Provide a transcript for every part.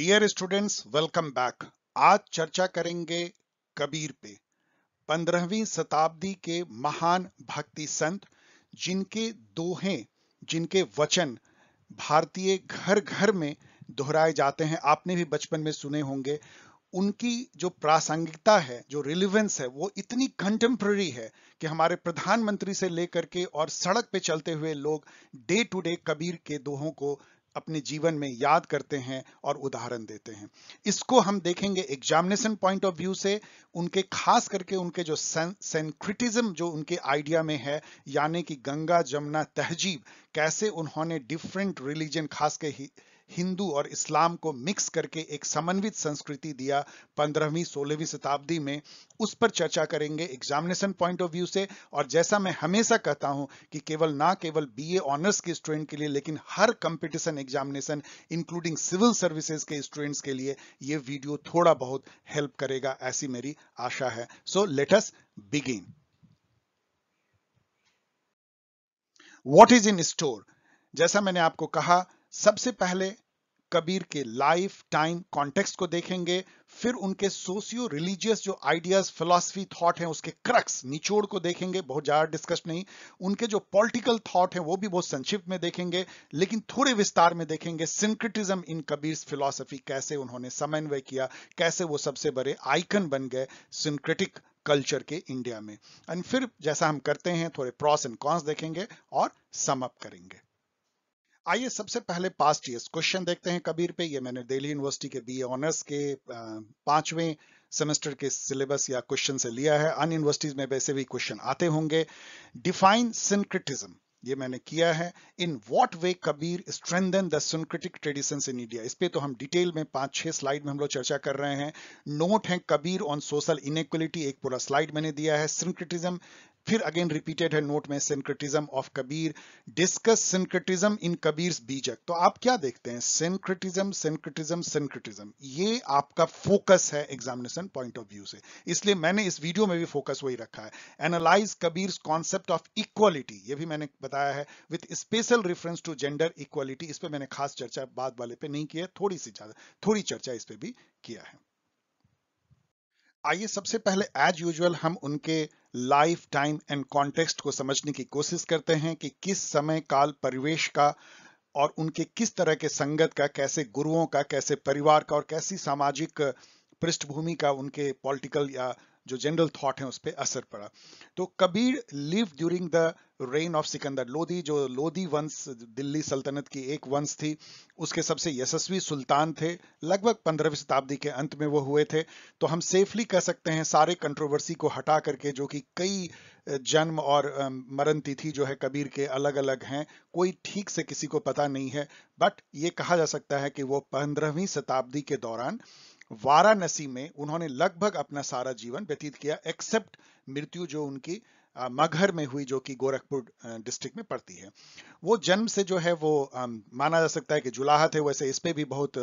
Dear students welcome back आज चर्चा करेंगे कबीर पे पंद्रहवीं शताब्दी के महान भक्ति संत जिनके दोहे जिनके वचन भारतीय घर घर में दोहराए जाते हैं आपने भी बचपन में सुने होंगे उनकी जो प्रासंगिकता है जो रिलीवेंस है वो इतनी कंटेम्प्ररी है कि हमारे प्रधानमंत्री से लेकर के और सड़क पे चलते हुए लोग डे टू डे कबीर के दोहों को अपने जीवन में याद करते हैं और उदाहरण देते हैं इसको हम देखेंगे एग्जामिनेशन पॉइंट ऑफ व्यू से उनके खास करके उनके जो सेंक्रिटिज्म जो उनके आइडिया में है यानी कि गंगा जमुना तहजीब कैसे उन्होंने डिफरेंट रिलीजन खास के हिंदू और इस्लाम को मिक्स करके एक समन्वित संस्कृति दिया पंद्रहवीं सोलहवीं शताब्दी में उस पर चर्चा करेंगे एग्जामिनेशन पॉइंट ऑफ व्यू से और जैसा मैं हमेशा कहता हूं कि केवल ना केवल बीए ऑनर्स के स्टूडेंट के लिए लेकिन हर competition examination including civil services के स्टूडेंट्स के लिए ये वीडियो थोड़ा बहुत हेल्प करेगा ऐसी मेरी आशा है so let's begin what is in store जैसा मैंने आपको कहा सबसे पहले कबीर के लाइफ टाइम कॉन्टेक्स्ट को देखेंगे फिर उनके सोशियो रिलीजियस जो आइडियाज फिलॉसफी थॉट हैं उसके क्रक्स निचोड़ को देखेंगे बहुत ज्यादा डिस्कस नहीं उनके जो पॉलिटिकल थॉट हैं वो भी बहुत संक्षिप्त में देखेंगे लेकिन थोड़े विस्तार में देखेंगे सिंक्रिटिज्म इन कबीर फिलोसफी कैसे उन्होंने समन्वय किया कैसे वो सबसे बड़े आइकन बन गए सिंक्रेटिक कल्चर के इंडिया में एंड फिर जैसा हम करते हैं थोड़े प्रॉस एंड कॉन्स देखेंगे और समअप करेंगे आइए सबसे पहले पास्ट ईयर क्वेश्चन देखते हैं कबीर पे ये मैंने दिल्ली यूनिवर्सिटी के बी ऑनर्स के पांचवें सेमेस्टर के सिलेबस या क्वेश्चन से लिया है अन यूनिवर्सिटीज में वैसे भी क्वेश्चन आते होंगे डिफाइन सिंक्रिटिज्म ये मैंने किया है in what way Kabir strengthen the syncretic tradition in India इस पे तो हम डिटेल में पांच छह स्लाइड में हम लोग चर्चा कर रहे हैं नोट है कबीर ऑन सोशल इनक्वलिटी एक पूरा स्लाइड मैंने दिया है सिंक्रिटिज्म फिर अगेन रिपीटेड है नोट में syncretism of Kabir discuss syncretism in Kabir Bijak तो आप क्या देखते हैं सिंक्रेटिज्म सिंक्रेटिज्म सिंक्रेटिज्म ये आपका फोकस है एग्जामिनेशन पॉइंट ऑफ व्यू से इसलिए मैंने इस वीडियो में भी फोकस वही रखा है analyse Kabir concept of equality ये भी मैंने बताया है with special reference to gender equality इस पर मैंने खास चर्चा बाद वाले पे नहीं की है थोड़ी सी ज्यादा थोड़ी चर्चा इस पर भी किया है आइए सबसे पहले एज यूजुअल हम उनके लाइफ टाइम एंड कॉन्टेक्स्ट को समझने की कोशिश करते हैं कि किस समय काल परिवेश का और उनके किस तरह के संगत का कैसे गुरुओं का कैसे परिवार का और कैसी सामाजिक पृष्ठभूमि का उनके पॉलिटिकल या जो जनरल थॉट है उस पर असर पड़ा तो Kabir live during the reign of Sikandar Lodi जो लोधी वंश दिल्ली सल्तनत की एक वंश थी उसके सबसे यशस्वी सुल्तान थे लगभग पंद्रहवीं शताब्दी के अंत में वो हुए थे तो हम सेफली कह सकते हैं सारे कंट्रोवर्सी को हटा करके जो कि कई जन्म और मरण तिथि जो है कबीर के अलग अलग हैं कोई ठीक से किसी को पता नहीं है बट ये कहा जा सकता है कि वो पंद्रहवीं शताब्दी के दौरान वाराणसी में उन्होंने लगभग अपना सारा जीवन व्यतीत किया एक्सेप्ट मृत्यु जो उनकी मगहर में हुई जो कि गोरखपुर डिस्ट्रिक्ट में पड़ती है वो जन्म से जो है वो माना जा सकता है कि जुलाहा थे वैसे इस पे भी बहुत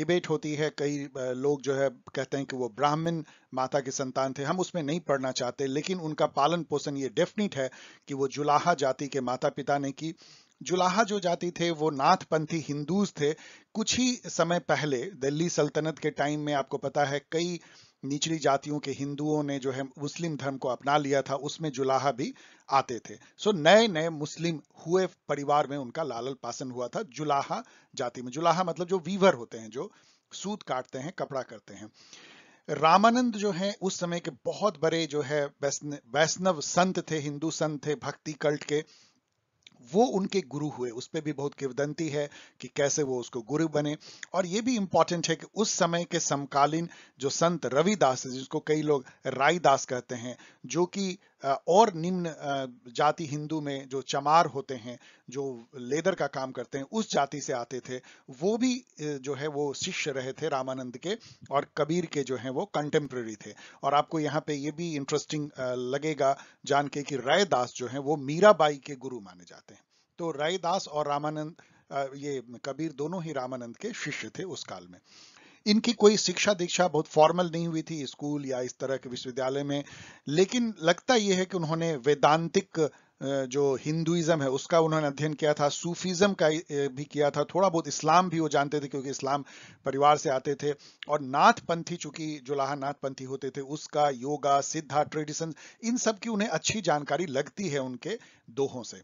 डिबेट होती है कई लोग जो है कहते हैं कि वो ब्राह्मण माता के संतान थे हम उसमें नहीं पढ़ना चाहते लेकिन उनका पालन पोषण ये डेफिनेट है कि वो जुलाहा जाति के माता पिता ने की जुलाहा जो जाति थे वो नाथपंथी हिंदूज थे कुछ ही समय पहले दिल्ली सल्तनत के टाइम में आपको पता है कई निचली जातियों के हिंदुओं ने जो है मुस्लिम धर्म को अपना लिया था उसमें जुलाहा भी आते थे सो नए नए मुस्लिम हुए परिवार में उनका लालल पासन हुआ था जुलाहा जाति में जुलाहा मतलब जो वीवर होते हैं जो सूत काटते हैं कपड़ा करते हैं रामानंद जो है उस समय के बहुत बड़े जो है वैष्णव संत थे हिंदू संत थे भक्ति कल्ट के वो उनके गुरु हुए उस पर भी बहुत किवदंती है कि कैसे वो उसको गुरु बने और ये भी इंपॉर्टेंट है कि उस समय के समकालीन जो संत रविदास जिसको कई लोग रायदास कहते हैं जो कि और निम्न जाति हिंदू में जो चमार होते हैं जो लेदर का काम करते हैं उस जाति से आते थे वो भी जो है वो शिष्य रहे थे रामानंद के और कबीर के जो है वो कंटेम्प्रेरी थे और आपको यहाँ पे ये भी इंटरेस्टिंग लगेगा जान के कि रायदास जो है वो मीराबाई के गुरु माने जाते हैं तो रायदास और रामानंद ये कबीर दोनों ही रामानंद के शिष्य थे उस काल में इनकी कोई शिक्षा दीक्षा बहुत फॉर्मल नहीं हुई थी स्कूल या इस तरह के विश्वविद्यालय में लेकिन लगता यह है कि उन्होंने वेदांतिक जो हिंदुइज्म है उसका उन्होंने अध्ययन किया था सूफिज्म का भी किया था थोड़ा बहुत इस्लाम भी वो जानते थे क्योंकि इस्लाम परिवार से आते थे और नाथपंथी चूंकि जोलाहा नाथपंथी होते थे उसका योगा सिद्धा ट्रेडिशन इन सब की उन्हें अच्छी जानकारी लगती है उनके दोहों से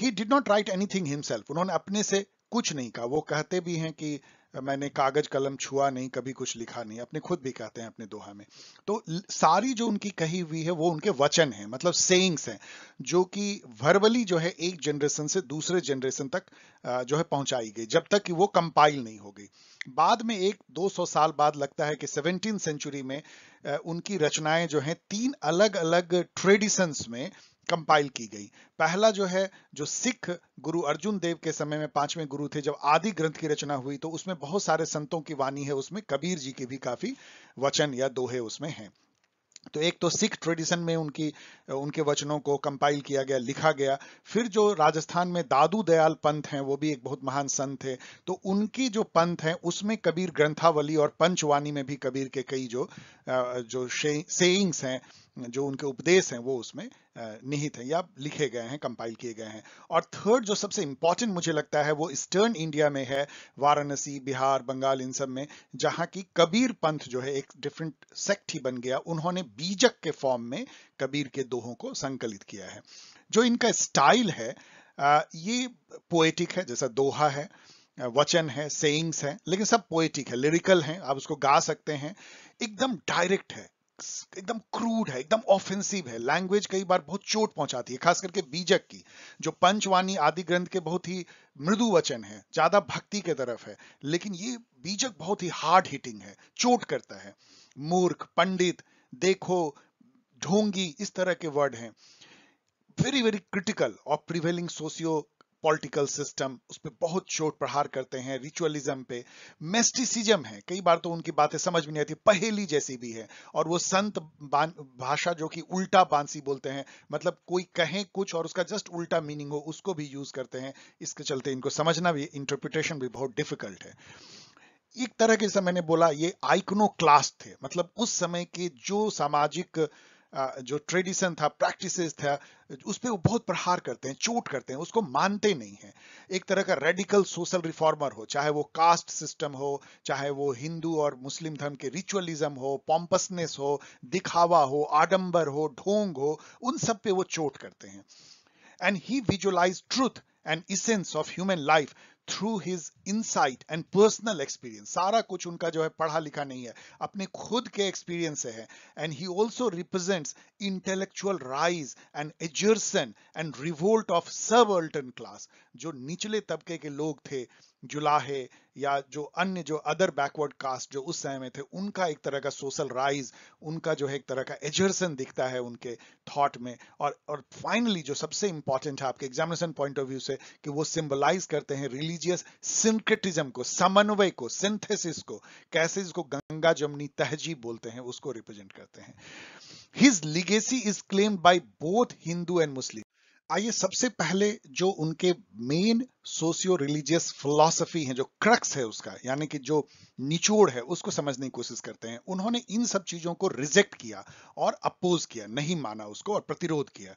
ही did not write anything himself उन्होंने अपने से कुछ नहीं कहा वो कहते भी हैं कि मैंने कागज कलम छुआ नहीं कभी कुछ लिखा नहीं अपने खुद भी कहते हैं अपने दोहा में तो सारी जो उनकी कही हुई है वो उनके वचन है मतलब सेइंग्स हैं जो कि वर्बली जो है एक जनरेशन से दूसरे जनरेशन तक जो है पहुंचाई गई जब तक कि वो कंपाइल नहीं हो गई बाद में एक 200 साल बाद लगता है कि सेवनटीन सेंचुरी में उनकी रचनाएं जो है तीन अलग अलग ट्रेडिशंस में कंपाइल की गई पहला जो है जो सिख गुरु अर्जुन देव के समय में पांचवें गुरु थे जब आदि ग्रंथ की रचना हुई तो उसमें बहुत सारे संतों की वाणी है उसमें कबीर जी के भी काफी वचन या दोहे उसमें हैं तो एक तो सिख ट्रेडिशन में उनकी उनके वचनों को कंपाइल किया गया लिखा गया फिर जो राजस्थान में दादू दयाल पंथ हैं वो भी एक बहुत महान संत थे तो उनकी जो पंथ है उसमें कबीर ग्रंथावली और पंचवाणी में भी कबीर के कई जो जो सेइंग्स हैं जो उनके उपदेश हैं वो उसमें निहित हैं या लिखे गए हैं कंपाइल किए गए हैं और थर्ड जो सबसे इंपॉर्टेंट मुझे लगता है वो ईस्टर्न इंडिया में है वाराणसी बिहार बंगाल इन सब में जहाँ की कबीर पंथ जो है एक डिफरेंट सेक्ट ही बन गया उन्होंने बीजक के फॉर्म में कबीर के दोहों को संकलित किया है जो इनका स्टाइल है ये पोएटिक है जैसा दोहा है वचन है सेइंग्स है लेकिन सब पोएटिक है लिरिकल है आप उसको गा सकते हैं एकदम डायरेक्ट है एकदम क्रूड है एकदम ऑफेंसिव है लैंग्वेज कई बार बहुत चोट पहुंचाती है खास करके बीजक की जो पंचवाणी आदि ग्रंथ के बहुत ही मृदु वचन है ज्यादा भक्ति के तरफ है लेकिन ये बीजक बहुत ही हार्ड हिटिंग है चोट करता है मूर्ख पंडित देखो ढोंगी इस तरह के वर्ड हैं वेरी वेरी क्रिटिकल और प्रिवेलिंग सोशियो पॉलिटिकल सिस्टम उस पर बहुत चोट प्रहार करते हैं रिचुअलिज्म पे मेस्टिसिज्म है कई बार तो उनकी बातें समझ में नहीं आती पहेली जैसी भी है और वो संत भाषा जो कि उल्टा बांसी बोलते हैं मतलब कोई कहे कुछ और उसका जस्ट उल्टा मीनिंग हो उसको भी यूज करते हैं इसके चलते इनको समझना भी इंटरप्रिटेशन भी बहुत डिफिकल्ट है एक तरह के जैसा मैंने बोला ये आइकनो क्लास थे मतलब उस समय के जो सामाजिक जो ट्रेडिशन था प्रैक्टिसेस था उस पर वो बहुत प्रहार करते हैं चोट करते हैं उसको मानते नहीं हैं एक तरह का रेडिकल सोशल रिफॉर्मर हो चाहे वो कास्ट सिस्टम हो चाहे वो हिंदू और मुस्लिम धर्म के रिचुअलिज्म हो पॉम्पसनेस हो दिखावा हो आडंबर हो ढोंग हो उन सब पे वो चोट करते हैं and he visualise truth and essence of human life through his insight and personal experience सारा कुछ उनका जो है पढ़ा लिखा नहीं है अपने खुद के एक्सपीरियंस से है and he also represents intellectual rise and assertion and revolt of subaltern class जो निचले तबके के लोग थे जुलाहे या जो अन्य जो अदर बैकवर्ड कास्ट जो उस समय में थे उनका एक तरह का सोशल राइज उनका जो है एक तरह का एजर्सन दिखता है उनके थॉट में और और फाइनली जो सबसे इंपॉर्टेंट है आपके एग्जामिनेशन पॉइंट ऑफ व्यू से कि वो सिंबलाइज करते हैं रिलीजियस सिंक्रेटिज्म को समन्वय को सिंथेसिस को कैसे इसको गंगा जमनी तहजीब बोलते हैं उसको रिप्रेजेंट करते हैं his legacy is claimed by both Hindu and Muslim आइए सबसे पहले जो उनके मेन सोशियो रिलीजियस फिलोसफी है जो क्रक्स है उसका यानी कि जो निचोड़ है उसको समझने की कोशिश करते हैं उन्होंने इन सब चीजों को रिजेक्ट किया और अपोज किया नहीं माना उसको और प्रतिरोध किया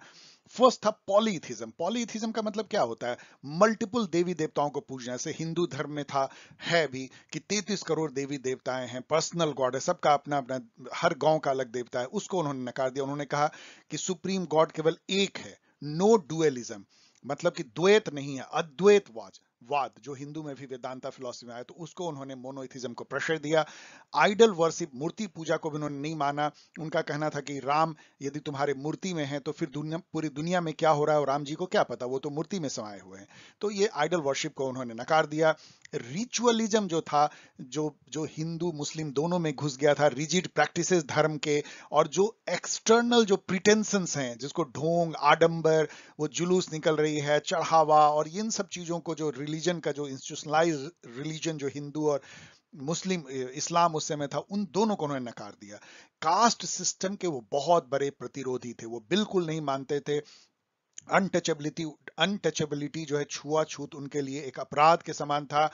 फर्स्ट था पॉलीथिज्म पॉलीथिज्म का मतलब क्या होता है मल्टीपल देवी देवताओं को पूजना से हिंदू धर्म में था है भी कि 33 करोड़ देवी देवताएं हैं पर्सनल गॉड है सबका अपना अपना हर गांव का अलग देवता है उसको उन्होंने नकार दिया उन्होंने कहा कि सुप्रीम गॉड केवल एक है नो डुअलिज्म मतलब कि द्वैत नहीं है अद्वैतवाद वाद जो हिंदू में भी वेदांता फिलोसफी में आया तो उसको उन्होंने मोनोइथिज्म को प्रेशर दिया आइडल वर्शिप मूर्ति पूजा को भी उन्होंने नहीं माना उनका कहना था कि राम यदि तुम्हारे मूर्ति में है तो फिर दुनिया पूरी दुनिया में क्या हो रहा है और राम जी को क्या पता वो तो मूर्ति में समाये हुए हैं तो ये आइडल वर्शिप को उन्होंने नकार दिया रिचुअलिज्म जो था जो जो हिंदू मुस्लिम दोनों में घुस गया था रिजिड प्रैक्टिस धर्म के और जो एक्सटर्नल जो प्रिटेंशंस हैं जिसको ढोंग आडंबर वो जुलूस निकल रही है चढ़ावा और इन सब चीजों को जो रिलीजन का जो इंस्टीट्यूशनलाइज रिलीजन जो हिंदू और मुस्लिम इस्लाम उस समय था उन दोनों को उन्होंने नकार दिया कास्ट सिस्टम के वो बहुत बड़े प्रतिरोधी थे वो बिल्कुल नहीं मानते थे अनटचेबिलिटी अनटचेबिलिटी जो है छुआछूत उनके लिए एक अपराध के समान था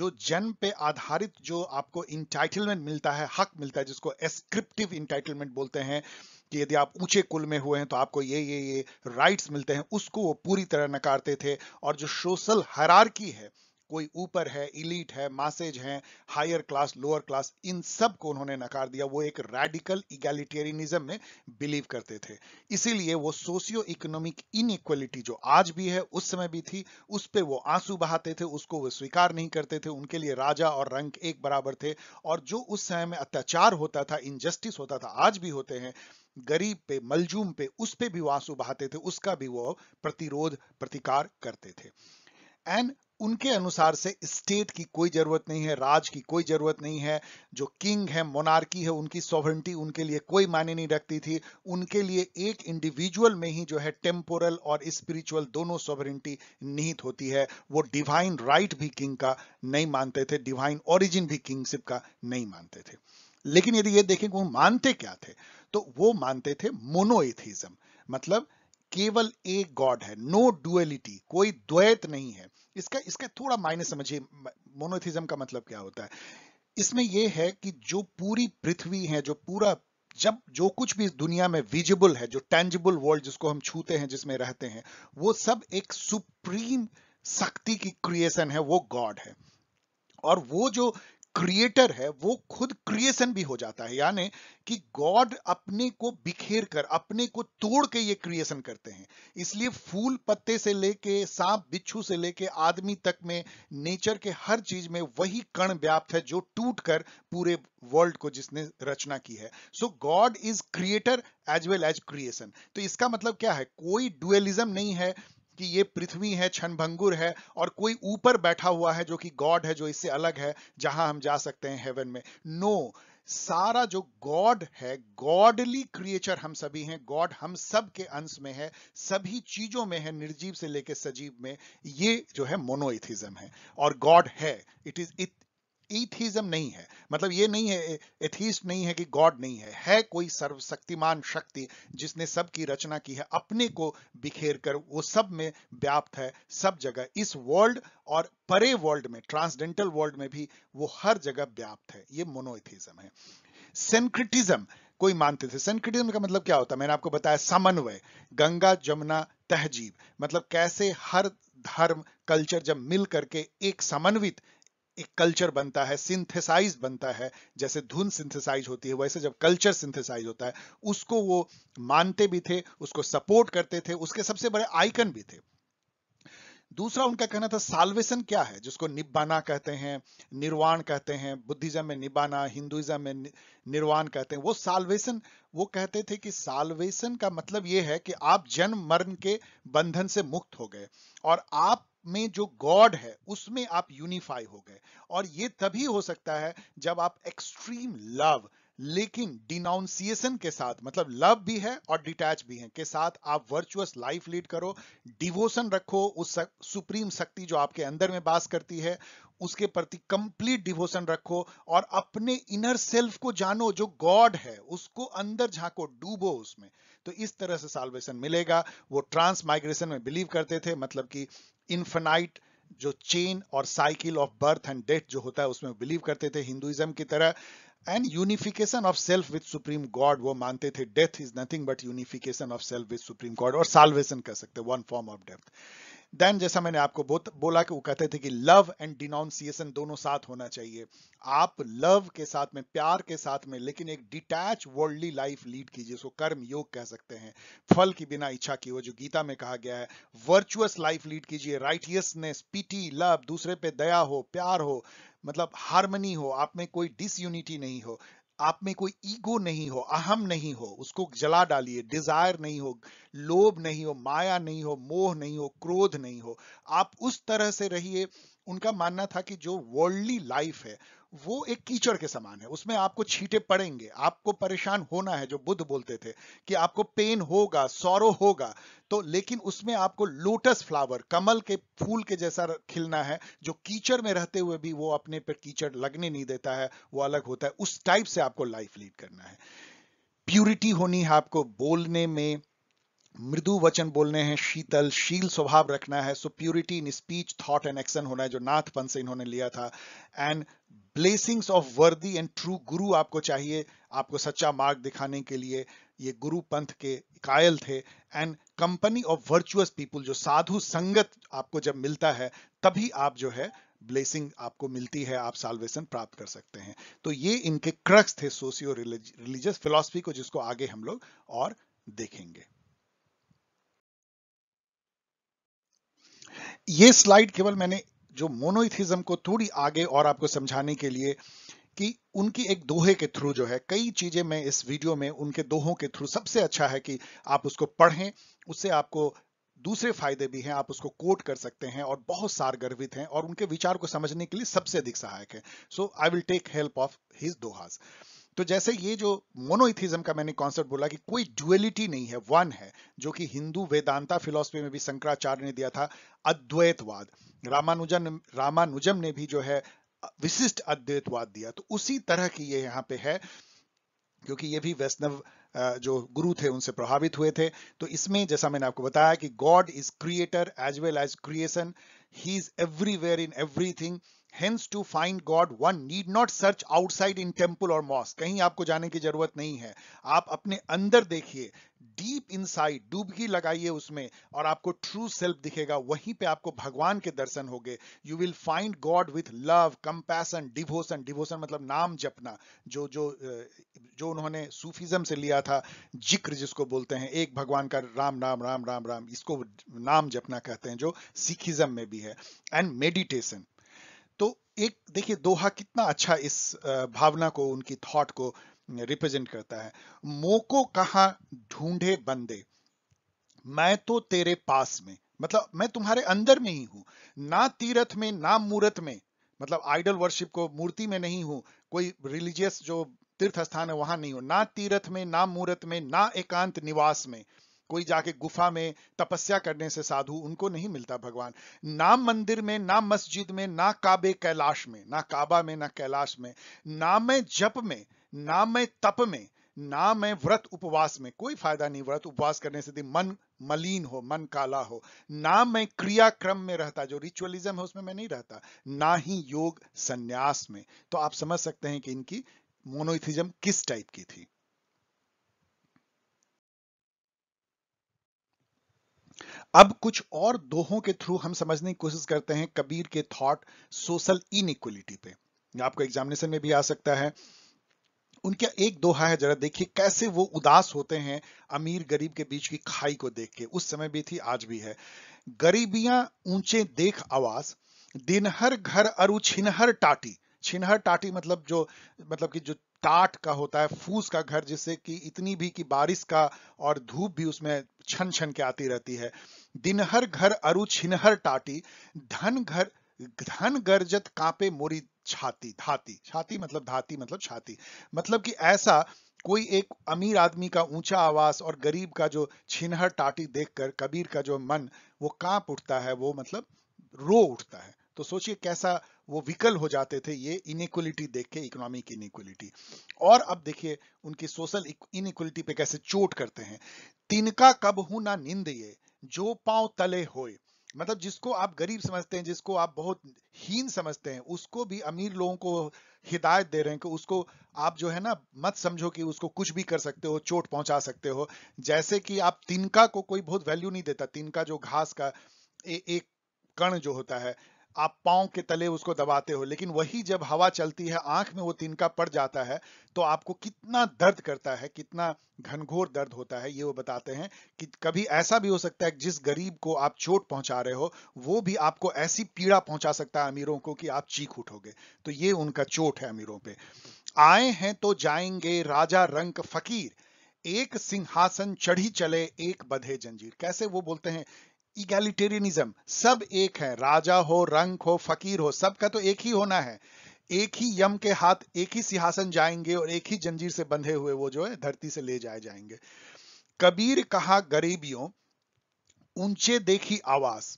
जो जन्म पे आधारित जो आपको इंटाइटलमेंट मिलता है हक मिलता है जिसको एस्क्रिप्टिव इंटाइटलमेंट बोलते हैं कि यदि आप ऊंचे कुल में हुए हैं तो आपको ये ये ये राइट्स मिलते हैं उसको वो पूरी तरह नकारते थे और जो सोशल हरारकी है कोई ऊपर है इलीट है मासेज है हायर क्लास लोअर क्लास इन सब को उन्होंने नकार दिया वो एक रेडिकल इगेलिटेरियनिज्म में बिलीव करते थे इसीलिए वो सोशियो इकोनॉमिक इनइक्वलिटी जो आज भी है उस समय भी थी उस पर वो आंसू बहाते थे उसको वो स्वीकार नहीं करते थे उनके लिए राजा और रंग एक बराबर थे और जो उस समय में अत्याचार होता था इनजस्टिस होता था आज भी होते हैं गरीब पे मलजूम पे उस पे भी वास उभाते थे उसका भी वो प्रतिरोध प्रतिकार करते थे एंड उनके अनुसार से स्टेट की कोई जरूरत नहीं है राज की कोई जरूरत नहीं है जो किंग है मोनार्की है उनकी सॉवरेंटी उनके लिए कोई मायने नहीं रखती थी उनके लिए एक इंडिविजुअल में ही जो है टेम्पोरल और स्पिरिचुअल दोनों सॉवरेंटी निहित होती है वो डिवाइन राइट भी किंग का नहीं मानते थे डिवाइन ओरिजिन भी किंगशिप का नहीं मानते थे लेकिन यदि ये देखें वो मानते क्या थे तो वो मानते थे मोनोएथिज्म मतलब केवल एक गॉड है नो डुअलिटी कोई द्वैत नहीं है इसका इसका थोड़ा मायने समझिए मोनोथिज्म का मतलब क्या होता है इसमें यह है कि जो पूरी पृथ्वी है जो पूरा जब जो कुछ भी दुनिया में विजिबल है जो टेंजिबल वर्ल्ड जिसको हम छूते हैं जिसमें रहते हैं वो सब एक सुप्रीम शक्ति की क्रिएशन है वो गॉड है और वो जो क्रिएटर है वो खुद क्रिएशन भी हो जाता है यानी कि गॉड अपने को बिखेर कर अपने को तोड़ के ये क्रिएशन करते हैं इसलिए फूल पत्ते से लेके सांप बिच्छू से लेके आदमी तक में नेचर के हर चीज में वही कण व्याप्त है जो टूट कर पूरे वर्ल्ड को जिसने रचना की है so God is creator as well as creation तो इसका मतलब क्या है कोई डुअलिज्म नहीं है कि ये पृथ्वी है क्षणभंगुर है और कोई ऊपर बैठा हुआ है जो कि गॉड है जो इससे अलग है जहां हम जा सकते हैं हेवन में नो no, सारा जो गॉड है गॉडली क्रिएचर हम सभी हैं गॉड हम सब के अंश में है सभी चीजों में है निर्जीव से लेकर सजीव में ये जो है मोनोइथिज्म है और गॉड है इट इज इट एथिज्म नहीं है मतलब ये नहीं है एथिस्ट नहीं है कि गॉड नहीं है है कोई सर्वशक्तिमान शक्ति जिसने सब की रचना की है अपने को बिखेर कर वो सब में व्याप्त है सब जगह इस वर्ल्ड और परे वर्ल्ड में ट्रांसडेंटल वर्ल्ड में भी वो हर जगह व्याप्त है ये मोनोइथिज्म है सेंक्रिटिज्म कोई मानते थे सेंक्रिटिज्म का मतलब क्या होता है मैंने आपको बताया समन्वय गंगा जमुना तहजीब मतलब कैसे हर धर्म कल्चर जब मिल करके एक समन्वित एक कल्चर बनता है सिंथेसाइज बनता है जैसे धुन सिंथेसाइज होती है वैसे जब कल्चर सिंथेसाइज होता है उसको वो मानते भी थे उसको सपोर्ट करते थे उसके सबसे बड़े आइकन भी थे दूसरा उनका कहना था साल्वेशन क्या है जिसको निब्बाना कहते हैं निर्वाण कहते हैं बुद्धिज्म में निबाना हिंदुइज्म में निर्वाण कहते हैं वो साल्वेशन वो कहते थे कि साल्वेशन का मतलब ये है कि आप जन्म मरण के बंधन से मुक्त हो गए और आप में जो गॉड है उसमें आप यूनिफाई हो गए और ये तभी हो सकता है जब आप एक्सट्रीम लव लेकिन डिनाउंसिएशन के साथ मतलब लव भी है और डिटैच भी है के साथ आप वर्चुअस लाइफ लीड करो डिवोशन रखो उस सुप्रीम शक्ति जो आपके अंदर में बास करती है उसके प्रति कंप्लीट डिवोशन रखो और अपने इनर सेल्फ को जानो जो गॉड है उसको अंदर झांको डूबो उसमें तो इस तरह से सालवेशन मिलेगा वो ट्रांस माइग्रेशन में बिलीव करते थे मतलब कि इन्फेनाइट जो चेन और cycle of birth and death जो होता है उसमें बिलीव करते थे हिंदुइज्म की तरह and unification of self with supreme God वो मानते थे death is nothing but unification of self with supreme God और साल्वेशन कह सकते one form of death then जैसा मैंने आपको बो, बोला कि वो कहते थे कि लव एंड डिनाउंसिएशन दोनों साथ होना चाहिए आप लव के साथ में प्यार के साथ में लेकिन एक डिटैच वर्ल्डली लाइफ लीड कीजिए उसको कर्म योग कह सकते हैं फल की बिना इच्छा की हो जो गीता में कहा गया है वर्चुअस लाइफ लीड कीजिए राइटियसनेस पीटी लव दूसरे पे दया हो प्यार हो मतलब हारमनी हो आप में कोई डिसयूनिटी नहीं हो आप में कोई ईगो नहीं हो अहम नहीं हो उसको जला डालिए डिजायर नहीं हो लोभ नहीं हो माया नहीं हो मोह नहीं हो क्रोध नहीं हो आप उस तरह से रहिए उनका मानना था कि जो वर्ल्डली लाइफ है वो एक कीचड़ के समान है उसमें आपको छींटे पड़ेंगे आपको परेशान होना है जो बुद्ध बोलते थे कि आपको पेन होगा सौरो होगा तो लेकिन उसमें आपको लोटस फ्लावर कमल के फूल के जैसा खिलना है जो कीचड़ में रहते हुए भी वो अपने पर कीचड़ लगने नहीं देता है वो अलग होता है उस टाइप से आपको लाइफ लीड करना है प्यूरिटी होनी है आपको बोलने में मृदु वचन बोलने हैं शीतल शील स्वभाव रखना है so purity in speech thought and action होना है जो नाथपन से इन्होंने लिया था and blessings of worthy and true guru आपको चाहिए आपको सच्चा मार्ग दिखाने के लिए ये गुरु पंथ के कायल थे and company of virtuous people जो साधु संगत आपको जब मिलता है तभी आप जो है ब्लेसिंग आपको मिलती है आप साल्वेशन प्राप्त कर सकते हैं तो ये इनके क्रक्स थे सोशियो रिलीजियस फिलोसफी को जिसको आगे हम लोग और देखेंगे ये स्लाइड केवल मैंने जो मोनोइथिज्म को थोड़ी आगे और आपको समझाने के लिए कि उनकी एक दोहे के थ्रू जो है कई चीजें मैं इस वीडियो में उनके दोहों के थ्रू सबसे अच्छा है कि आप उसको पढ़ें उससे आपको दूसरे फायदे भी हैं आप उसको कोट कर सकते हैं और बहुत सार गर्वित हैं और उनके विचार को समझने के लिए सबसे अधिक सहायक है so I will take help of his दोहाज तो जैसे ये जो मोनोइथिज्म का मैंने कॉन्सेप्ट बोला कि कोई ड्यूएलिटी नहीं है वन है जो कि हिंदू वेदांता फिलोसफी में भी शंकराचार्य ने दिया था अद्वैतवाद रामानुजन रामानुजम ने भी जो है विशिष्ट अद्वैतवाद दिया तो उसी तरह की ये यहाँ पे है क्योंकि ये भी वैष्णव जो गुरु थे उनसे प्रभावित हुए थे तो इसमें जैसा मैंने आपको बताया कि God is creator as well as creation he is everywhere in everything hence to find God one need not search outside in temple और मॉस कहीं आपको जाने की जरूरत नहीं है आप अपने अंदर देखिए डीप इन साइड डूबकी लगाइए उसमें और आपको ट्रू सेल्फ दिखेगा वहीं पे आपको भगवान के दर्शन हो गए you will find God with love compassion devotion devotion मतलब नाम जपना जो जो जो उन्होंने सूफिज्म से लिया था जिक्र जिसको बोलते हैं एक भगवान का राम राम राम राम राम इसको नाम जपना कहते हैं जो सिखिज्म में भी है एंड मेडिटेशन एक देखिए दोहा कितना अच्छा इस भावना को उनकी थॉट को रिप्रेजेंट करता है मोको कहा ढूंढे बंदे मैं तो तेरे पास में मतलब मैं तुम्हारे अंदर में ही हूं ना तीरथ में ना मूर्त में मतलब आइडल वर्शिप को मूर्ति में नहीं हूं कोई रिलीजियस जो तीर्थ स्थान है वहां नहीं हूं ना तीरथ में ना मूर्त में ना एकांत निवास में कोई जाके गुफा में तपस्या करने से साधु उनको नहीं मिलता भगवान ना मंदिर में ना मस्जिद में ना काबे कैलाश में ना काबा में ना कैलाश में ना मैं जप में ना मैं तप में ना मैं व्रत उपवास में कोई फायदा नहीं व्रत उपवास करने से मन मलिन हो मन काला हो ना मैं क्रियाक्रम में रहता जो रिचुअलिज्म है उसमें मैं नहीं रहता ना ही योग संन्यास में तो आप समझ सकते हैं कि इनकी मोनोइथिज्म किस टाइप की थी अब कुछ और दोहों के थ्रू हम समझने की कोशिश करते हैं कबीर के थॉट सोशल इनइक्वलिटी पे आपको एग्जामिनेशन में भी आ सकता है उनका एक दोहा है जरा देखिए कैसे वो उदास होते हैं अमीर गरीब के बीच की खाई को देख के उस समय भी थी आज भी है गरीबियां ऊंचे देख आवाज दिनहर घर अरु छिनहर टाटी छिनहर टाटी मतलब जो मतलब कि जो टाट का होता है फूस का घर जिससे कि इतनी भी कि बारिश का और धूप भी उसमें छन छन के आती रहती है दिनहर घर अरु छिनहर टाटी धन घर धन गर्जत कांपे मोरी छाती धाती छाती मतलब धाती मतलब छाती मतलब कि ऐसा कोई एक अमीर आदमी का ऊंचा आवास और गरीब का जो छिनहर टाटी देखकर कबीर का जो मन वो कांप उठता है वो मतलब रो उठता है तो सोचिए कैसा वो विकल हो जाते थे ये इनक्वलिटी देख के इकोनॉमिक इनक्वलिटी और अब देखिए उनकी सोशल इनक्वलिटी पे कैसे चोट करते हैं तिनका कब हूं ना निंद ये जो पांव तले होए मतलब जिसको आप गरीब समझते हैं जिसको आप बहुत हीन समझते हैं उसको भी अमीर लोगों को हिदायत दे रहे हैं कि उसको आप जो है ना मत समझो कि उसको कुछ भी कर सकते हो चोट पहुंचा सकते हो जैसे कि आप तिनका को कोई बहुत वैल्यू नहीं देता तिनका जो घास का ए, एक कण जो होता है आप पाओ के तले उसको दबाते हो लेकिन वही जब हवा चलती है आंख में वो तिनका पड़ जाता है तो आपको कितना दर्द करता है कितना घनघोर दर्द होता है ये वो बताते हैं कि कभी ऐसा भी हो सकता है जिस गरीब को आप चोट पहुंचा रहे हो वो भी आपको ऐसी पीड़ा पहुंचा सकता है अमीरों को कि आप चीख उठोगे तो ये उनका चोट है अमीरों पे आए हैं तो जाएंगे राजा रंक फकीर एक सिंहासन चढ़ी चले एक बधे जंजीर कैसे वो बोलते हैं इगेलिटेरियनिज्म सब एक है राजा हो रंग हो फकीर हो सबका तो एक ही होना है एक ही यम के हाथ एक ही सिंहासन जाएंगे और एक ही जंजीर से बंधे हुए वो जो है धरती से ले जाए जाएंगे कबीर कहा गरीबियों ऊंचे देखी आवाज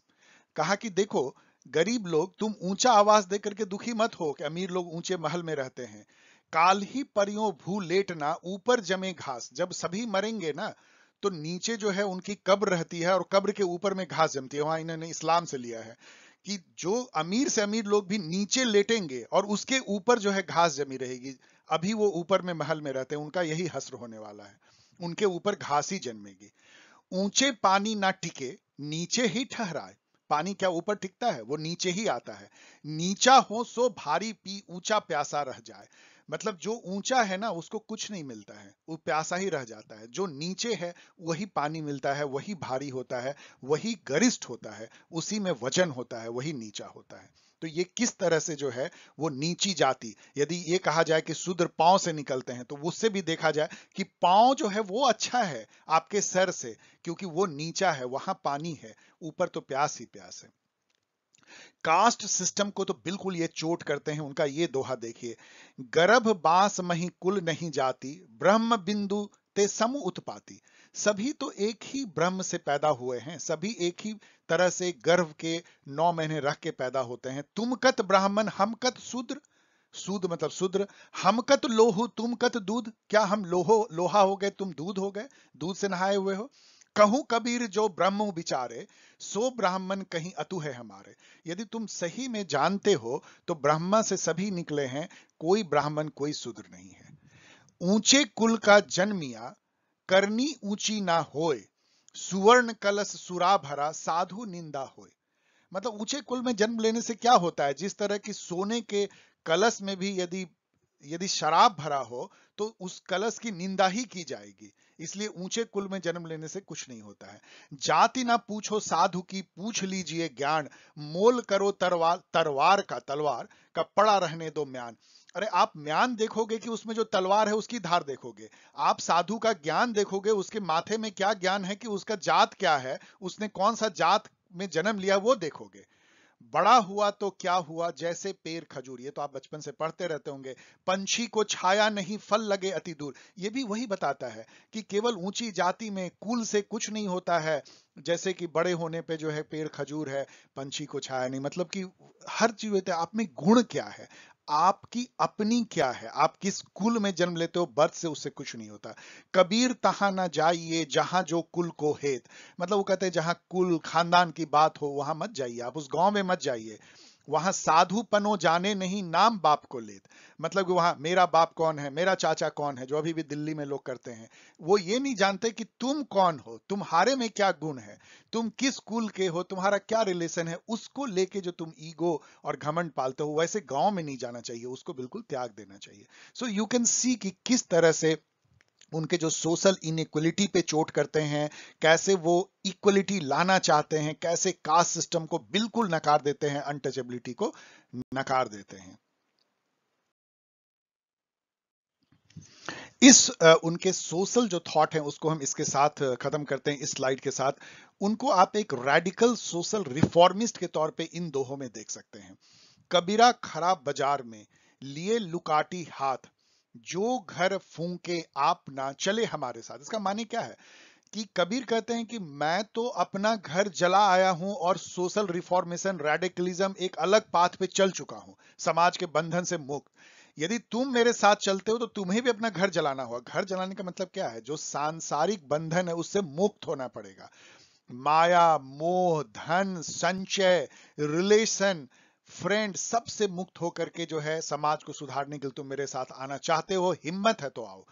कहा कि देखो गरीब लोग तुम ऊंचा आवाज दे करके दुखी मत हो कि अमीर लोग ऊंचे महल में रहते हैं काल ही परियों भू लेटना ऊपर जमे घास जब सभी मरेंगे ना तो नीचे जो है उनकी कब्र रहती है और कब्र के ऊपर में घास जमती है वहां इन्होंने इस्लाम से लिया है कि जो अमीर से अमीर लोग भी नीचे लेटेंगे और उसके ऊपर जो है घास जमी रहेगी अभी वो ऊपर में महल में रहते हैं उनका यही हस्र होने वाला है उनके ऊपर घास ही जन्मेगी ऊंचे पानी ना टिके नीचे ही ठहराए पानी क्या ऊपर टिकता है वो नीचे ही आता है नीचा हो सो भारी पी ऊंचा प्यासा रह जाए मतलब जो ऊंचा है ना उसको कुछ नहीं मिलता है वो प्यासा ही रह जाता है जो नीचे है वही पानी मिलता है वही भारी होता है वही गरिष्ठ होता है उसी में वजन होता है वही नीचा होता है तो ये किस तरह से जो है वो नीची जाति यदि ये कहा जाए कि शूद्र पांव से निकलते हैं तो उससे भी देखा जाए कि पांव जो है वो अच्छा है आपके सर से क्योंकि वो नीचा है वहां पानी है ऊपर तो प्यास ही प्यास है कास्ट सिस्टम को तो बिल्कुल ये चोट करते हैं उनका ये दोहा देखिए गर्भ बास मही कुल नहीं जाती ब्रह्म बिंदु ते सम उत्पाती सभी तो एक ही ब्रह्म से पैदा हुए हैं सभी एक ही तरह से गर्भ के नौ महीने रख के पैदा होते हैं तुम कत ब्राह्मण हम कत शूद्र सूद मतलब शूद्र हम कत लोहो तुम कत दूध क्या हम लोहो लोहा हो गए तुम दूध हो गए दूध से नहाए हुए हो कहूं कबीर जो ब्रह्म बिचारे सो ब्राह्मण कहीं अतु है हमारे यदि तुम सही में जानते हो तो ब्रह्मा से सभी निकले हैं कोई ब्राह्मण कोई सुद्र नहीं है ऊंचे कुल का जन्मिया करनी ऊंची ना होए सुवर्ण कलश सुरा भरा साधु निंदा होए मतलब ऊंचे कुल में जन्म लेने से क्या होता है जिस तरह की सोने के कलश में भी यदि यदि शराब भरा हो तो उस कलश की निंदा ही की जाएगी इसलिए ऊंचे कुल में जन्म लेने से कुछ नहीं होता है जाति ना पूछो साधु की पूछ लीजिए ज्ञान मोल करो तरवार तरवार का तलवार का पड़ा रहने दो म्यान अरे आप म्यान देखोगे कि उसमें जो तलवार है उसकी धार देखोगे आप साधु का ज्ञान देखोगे उसके माथे में क्या ज्ञान है कि उसका जात क्या है उसने कौन सा जात में जन्म लिया वो देखोगे बड़ा हुआ तो क्या हुआ जैसे पेड़ खजूर ये तो आप बचपन से पढ़ते रहते होंगे पंछी को छाया नहीं फल लगे अति दूर ये भी वही बताता है कि केवल ऊंची जाति में कुल से कुछ नहीं होता है जैसे कि बड़े होने पे जो है पेड़ खजूर है पंछी को छाया नहीं मतलब कि हर चीज होता है आप में गुण क्या है आपकी अपनी क्या है आप किस कुल में जन्म लेते हो बर्थ से उससे कुछ नहीं होता कबीर तहा ना जाइए जहां जो कुल को हेत मतलब वो कहते हैं जहां कुल खानदान की बात हो वहां मत जाइए आप उस गांव में मत जाइए वहां साधु पनो जाने नहीं नाम बाप को लेत मतलब वहां मेरा बाप कौन है मेरा चाचा कौन है जो अभी भी दिल्ली में लोग करते हैं वो ये नहीं जानते कि तुम कौन हो तुम्हारे में क्या गुण है तुम किस कुल के हो तुम्हारा क्या रिलेशन है उसको लेके जो तुम ईगो और घमंड पालते हो वैसे गांव में नहीं जाना चाहिए उसको बिल्कुल त्याग देना चाहिए सो यू कैन सी कि किस तरह से उनके जो सोशल इनक्वलिटी पे चोट करते हैं कैसे वो इक्वलिटी लाना चाहते हैं कैसे कास्ट सिस्टम को बिल्कुल नकार देते हैं अनटचेबिलिटी को नकार देते हैं इस उनके सोशल जो थॉट है उसको हम इसके साथ खत्म करते हैं इस स्लाइड के साथ उनको आप एक रेडिकल सोशल रिफॉर्मिस्ट के तौर पे इन दोहों में देख सकते हैं कबीरा खराब बाजार में लिए लुकाटी हाथ जो घर फूंके आप ना चले हमारे साथ इसका माने क्या है कि कबीर कहते हैं कि मैं तो अपना घर जला आया हूं और सोशल रिफॉर्मेशन रेडिकलिज्म एक अलग पाथ पे चल चुका हूं समाज के बंधन से मुक्त यदि तुम मेरे साथ चलते हो तो तुम्हें भी अपना घर जलाना होगा घर जलाने का मतलब क्या है जो सांसारिक बंधन है उससे मुक्त होना पड़ेगा माया मोह धन संचय रिलेशन फ्रेंड सबसे मुक्त होकर के जो है समाज को सुधारने के लिए तुम मेरे साथ आना चाहते हो हिम्मत है तो आओ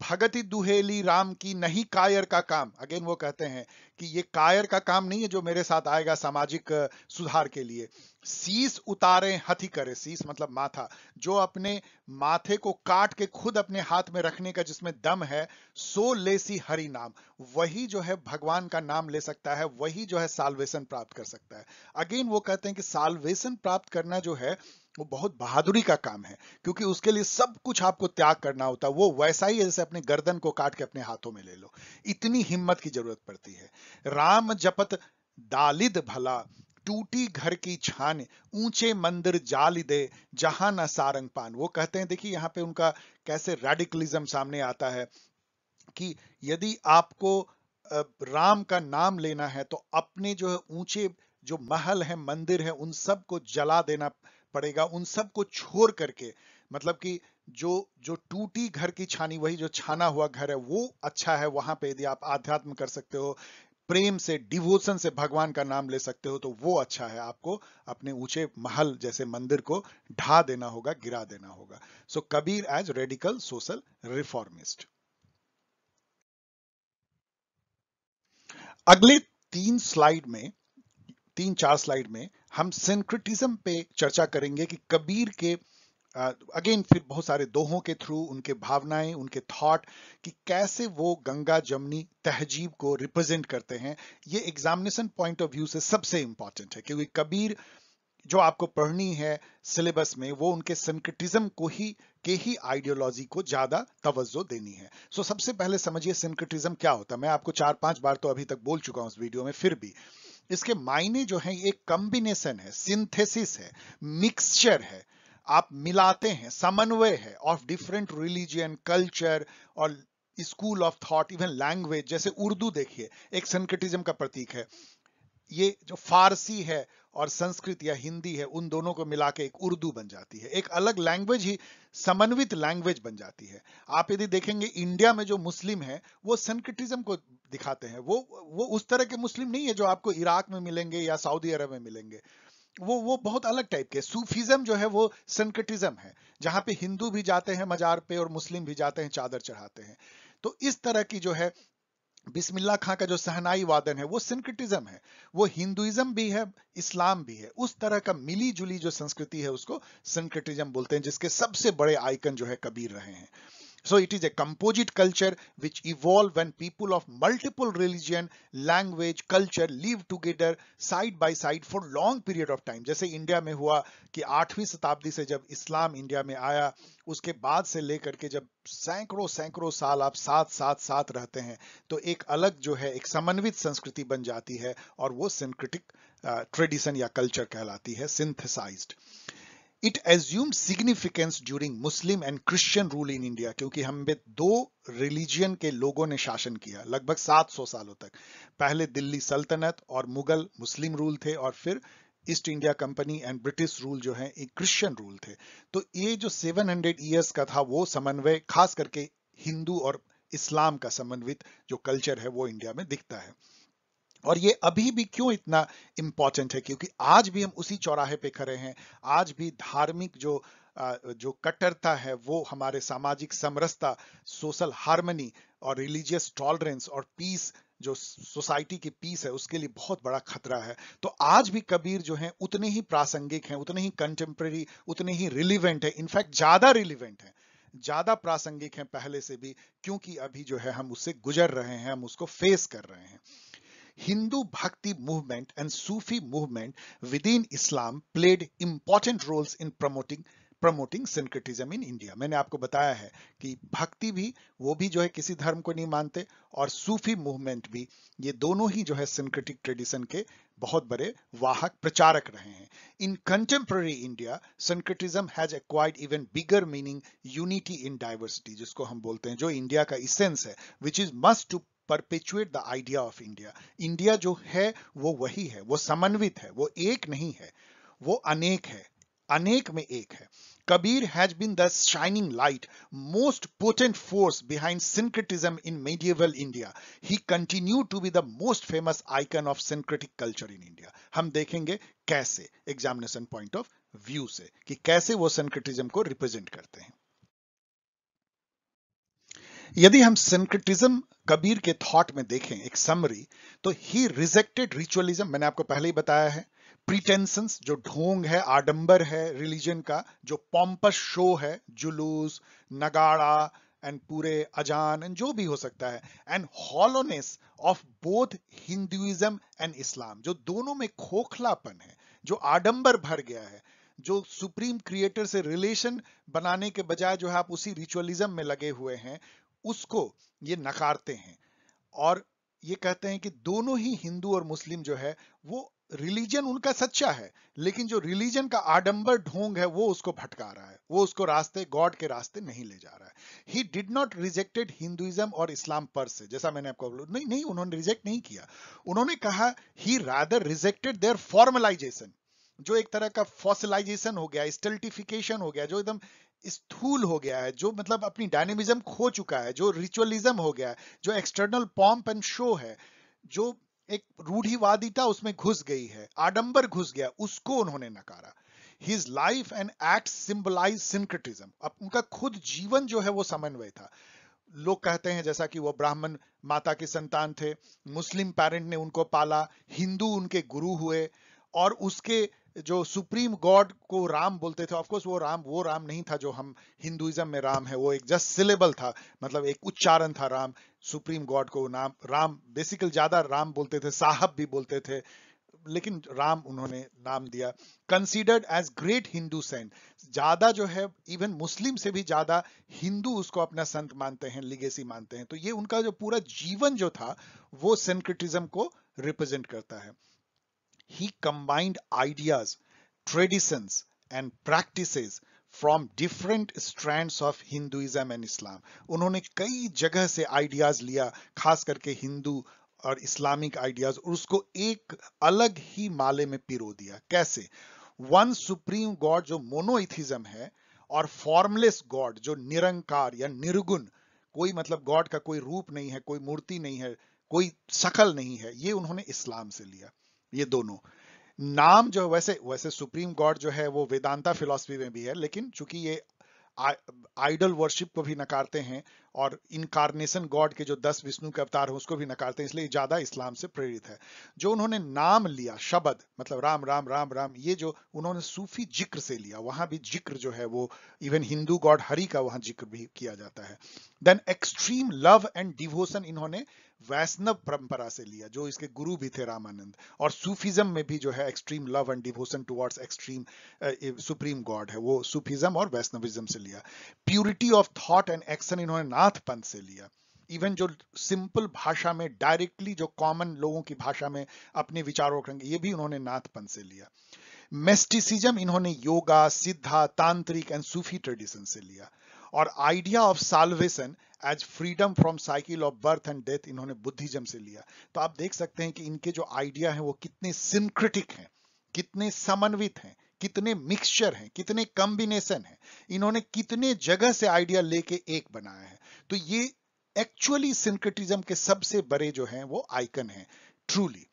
भगति दुहेली राम की नहीं कायर का काम अगेन वो कहते हैं कि ये कायर का काम नहीं है जो मेरे साथ आएगा सामाजिक सुधार के लिए सीस उतारे हथी करे सीस मतलब माथा जो अपने माथे को काट के खुद अपने हाथ में रखने का जिसमें दम है सो लेसी हरि नाम वही जो है भगवान का नाम ले सकता है वही जो है साल्वेशन प्राप्त कर सकता है अगेन वो कहते हैं कि साल्वेशन प्राप्त करना जो है वो बहुत बहादुरी का काम है क्योंकि उसके लिए सब कुछ आपको त्याग करना होता है वो वैसा ही है जैसे अपने गर्दन को काट के अपने हाथों में ले लो इतनी हिम्मत की जरूरत पड़ती है राम जपत दालिद भला टूटी घर की छान ऊंचे मंदिर जाल दे जहां न सारंग पान वो कहते हैं देखिए यहाँ पे उनका कैसे रेडिकलिज्म सामने आता है कि यदि आपको राम का नाम लेना है तो अपने जो है ऊंचे जो महल है मंदिर है उन सब को जला देना पड़ेगा उन सब को छोड़ करके मतलब कि जो जो टूटी घर की छानी वही जो छाना हुआ घर है वो अच्छा है वहां पे यदि आप आध्यात्म कर सकते हो प्रेम से डिवोशन से भगवान का नाम ले सकते हो तो वो अच्छा है आपको अपने ऊंचे महल जैसे मंदिर को ढा देना होगा गिरा देना होगा so so, Kabir as radical social reformist अगले तीन स्लाइड में तीन चार स्लाइड में हम सिंक्रिटिज्म पे चर्चा करेंगे कि कबीर के अगेन फिर बहुत सारे दोहों के थ्रू उनके भावनाएं उनके थॉट कि कैसे वो गंगा जमनी तहजीब को रिप्रेजेंट करते हैं ये एग्जामिनेशन पॉइंट ऑफ व्यू से सबसे इंपॉर्टेंट है क्योंकि कबीर जो आपको पढ़नी है सिलेबस में वो उनके सिंक्रिटिज्म को ही के ही आइडियोलॉजी को ज्यादा तवज्जो देनी है सो so, सबसे पहले समझिए सिंक्रिटिज्म क्या होता है मैं आपको चार पांच बार तो अभी तक बोल चुका हूं उस वीडियो में फिर भी इसके मायने जो है एक कॉम्बिनेशन है सिंथेसिस है मिक्सचर है आप मिलाते हैं समन्वय है ऑफ डिफरेंट रिलीजियन कल्चर और school of thought even language जैसे उर्दू देखिए एक सेंक्रेटिज्म का प्रतीक है ये जो फारसी है और संस्कृत या हिंदी है उन दोनों को मिला के एक उर्दू बन जाती है एक अलग लैंग्वेज ही समन्वित लैंग्वेज बन जाती है आप यदि देखेंगे इंडिया में जो मुस्लिम है वो संकटिज्म को दिखाते हैं वो वो उस तरह के मुस्लिम नहीं है जो आपको इराक में मिलेंगे या सऊदी अरब में मिलेंगे वो वो बहुत अलग टाइप के सूफिज्म जो है वो सनकटिज्म है जहां पे हिंदू भी जाते हैं मजार पे और मुस्लिम भी जाते हैं चादर चढ़ाते हैं तो इस तरह की जो है बिस्मिल्ला खां का जो सहनाई वादन है वो सिंक्रिटिज्म है वो हिंदुइज्म भी है इस्लाम भी है उस तरह का मिली जुली जो संस्कृति है उसको सिंक्रिटिज्म बोलते हैं जिसके सबसे बड़े आइकन जो है कबीर रहे हैं So it is a composite culture which evolve when people of multiple religion, language, culture live together side by side for long period of time. jaise जैसे इंडिया में हुआ कि आठवीं शताब्दी से जब इस्लाम इंडिया में आया उसके बाद से लेकर के जब सैकड़ों सैकड़ों साल saath saath साथ साथ रहते हैं तो एक अलग जो है एक समन्वित संस्कृति बन जाती है और वो सिंक्रिटिक ट्रेडिशन या कल्चर कहलाती है synthesised it assume significance during Muslim and Christian rule in India क्योंकि हम पे दो रिलीजियन के लोगों ने शासन किया लगभग 700 सालों तक पहले दिल्ली सल्तनत और मुगल मुस्लिम रूल थे और फिर East India Company and British rule जो है एक क्रिश्चियन रूल थे तो ये जो 700 हंड्रेड ईयर्स का था वो समन्वय खास करके हिंदू और इस्लाम का समन्वित जो कल्चर है वो इंडिया में दिखता है और ये अभी भी क्यों इतना इम्पॉर्टेंट है क्योंकि आज भी हम उसी चौराहे पे खड़े हैं आज भी धार्मिक जो जो कट्टरता है वो हमारे सामाजिक समरसता सोशल हार्मनी और रिलीजियस टॉलरेंस और पीस जो सोसाइटी की पीस है उसके लिए बहुत बड़ा खतरा है तो आज भी कबीर जो है उतने ही प्रासंगिक हैं उतने ही कंटेम्प्रेरी उतने ही रिलीवेंट है इनफैक्ट ज्यादा रिलीवेंट है ज्यादा प्रासंगिक है पहले से भी क्योंकि अभी जो है हम उससे गुजर रहे हैं हम उसको फेस कर रहे हैं Hindu Bhakti movement and Sufi movement within Islam played important roles in promoting promoting syncretism in India मैंने आपको बताया है कि भक्ति भी वो भी जो है किसी धर्म को नहीं मानते और सूफी मूवमेंट भी ये दोनों ही जो है सिंक्रेटिक ट्रेडिशन के बहुत बड़े वाहक प्रचारक रहे हैं in contemporary India syncretism has acquired even bigger meaning unity in diversity जिसको हम बोलते हैं जो इंडिया का इसेंस है which is must to perpetuate the idea of India India जो है वो वही है वो समन्वित है वो एक नहीं है वो अनेक है अनेक में एक है Kabir has been the shining light most potent force behind syncretism in medieval India he continue to be the most famous icon of syncretic culture in India हम देखेंगे कैसे एग्जामिनेशन पॉइंट ऑफ व्यू से कि कैसे वो सिंक्रेटिज्म को represent करते हैं यदि हम सिंक्रेटिज्म कबीर के थॉट में देखें एक समरी तो ही रिजेक्टेड रिचुअलिज्म मैंने आपको पहले ही बताया है प्रीटेंशंस जो ढोंग है आडंबर है रिलीजन का जो पॉम्पस शो है जुलूस नगाड़ा एंड पूरे अजान एंड जो भी हो सकता है and hollowness of both Hinduism and Islam जो दोनों में खोखलापन है जो आडंबर भर गया है जो सुप्रीम क्रिएटर से रिलेशन बनाने के बजाय जो है आप उसी रिचुअलिज्म में लगे हुए हैं उसको ये नकारते हैं और ये कहते हैं कि दोनों ही हिंदू और मुस्लिम जो है वो रिलीजन उनका सच्चा है लेकिन जो रिलीजन का आडंबर ढोंग है वो उसको भटका रहा है वो उसको रास्ते गॉड के रास्ते नहीं ले जा रहा है he did not rejected Hinduism और इस्लाम पर से जैसा मैंने आपको बोला नहीं नहीं उन्होंने रिजेक्ट नहीं किया उन्होंने कहा he rather rejected their formalization जो एक तरह का फॉसिलाइजेशन हो गया स्टल्टिफिकेशन हो गया जो एकदम स्थूल हो गया है जो मतलब अपनी डायनेमिज्म खो चुका है जो रिचुअलिज्म हो गया है जो एक्सटर्नल पॉम्प एंड शो है जो एक रूढ़िवादिता उसमें घुस गई है आडंबर घुस गया उसको उन्होंने नकारा his life and act symbolize syncretism अब उनका खुद जीवन जो है वो समन्वय था लोग कहते हैं जैसा कि वो ब्राह्मण माता के संतान थे मुस्लिम पेरेंट ने उनको पाला हिंदू उनके गुरु हुए और उसके जो सुप्रीम गॉड को राम बोलते थे ऑफकोर्स वो राम वो राम नहीं था जो हम हिंदुइज्म में राम है वो एक जस्ट सिलेबल था मतलब एक उच्चारण था राम सुप्रीम गॉड को नाम राम बेसिकल ज्यादा राम बोलते थे साहब भी बोलते थे लेकिन राम उन्होंने नाम दिया considered as great Hindu saint ज्यादा जो है इवन मुस्लिम से भी ज्यादा हिंदू उसको अपना संत मानते हैं लिगेसी मानते हैं तो ये उनका जो पूरा जीवन जो था वो सेंक्रिटिज्म को रिप्रेजेंट करता है he combined ideas, traditions, and practices from different strands of Hinduism and Islam उन्होंने कई जगह से आइडियाज लिया खास करके हिंदू और इस्लामिक आइडियाज और उसको एक अलग ही माले में पिरो दिया कैसे वन सुप्रीम गॉड जो मोनोइथिज्म है और फॉर्मलेस गॉड जो निरंकार या निर्गुण कोई मतलब गॉड का कोई रूप नहीं है कोई मूर्ति नहीं है कोई शकल नहीं है ये उन्होंने इस्लाम से लिया ये दोनों नाम जो वैसे वैसे सुप्रीम गॉड जो है वो वेदांता फिलोसफी में भी है लेकिन चूंकि ये आइडल वर्शिप को भी नकारते हैं और इनकारनेशन गॉड के जो दस विष्णु के अवतार हैं उसको भी नकारते हैं इसलिए ज्यादा इस्लाम से प्रेरित है जो उन्होंने नाम लिया शब्द मतलब राम राम राम राम ये जो उन्होंने सूफी जिक्र से लिया वहां भी जिक्र जो है वो इवन हिंदू गॉड हरि का वहां जिक्र भी किया जाता है then extreme love and devotion इन्होंने वैष्णव परंपरा से लिया जो इसके गुरु भी थे रामानंद और सूफिज्म में भी जो है extreme love and devotion towards extreme supreme God है वो सूफिज्म और वैष्णविज्म से लिया purity of thought and action इन्होंने नाथ से लिया इवन जो सिंपल भाषा में डायरेक्टली जो कॉमन लोगों की भाषा में अपने विचारों रखेंगे ये भी उन्होंने नाथपन से लिया मेस्टिसिज्म इन्होंने योगा सिद्धा तांत्रिक एंड सूफी ट्रेडिशन से लिया और idea of salvation as freedom from cycle of birth and death इन्होंने बुद्धिज्म से लिया तो आप देख सकते हैं कि इनके जो आइडिया है वो कितने सिंक्रेटिक हैं कितने समन्वित हैं कितने मिक्सचर हैं कितने कॉम्बिनेशन हैं इन्होंने कितने जगह से आइडिया लेके एक बनाया है तो ये एक्चुअली सिंक्रेटिज्म के सबसे बड़े जो हैं वो आइकन हैं truly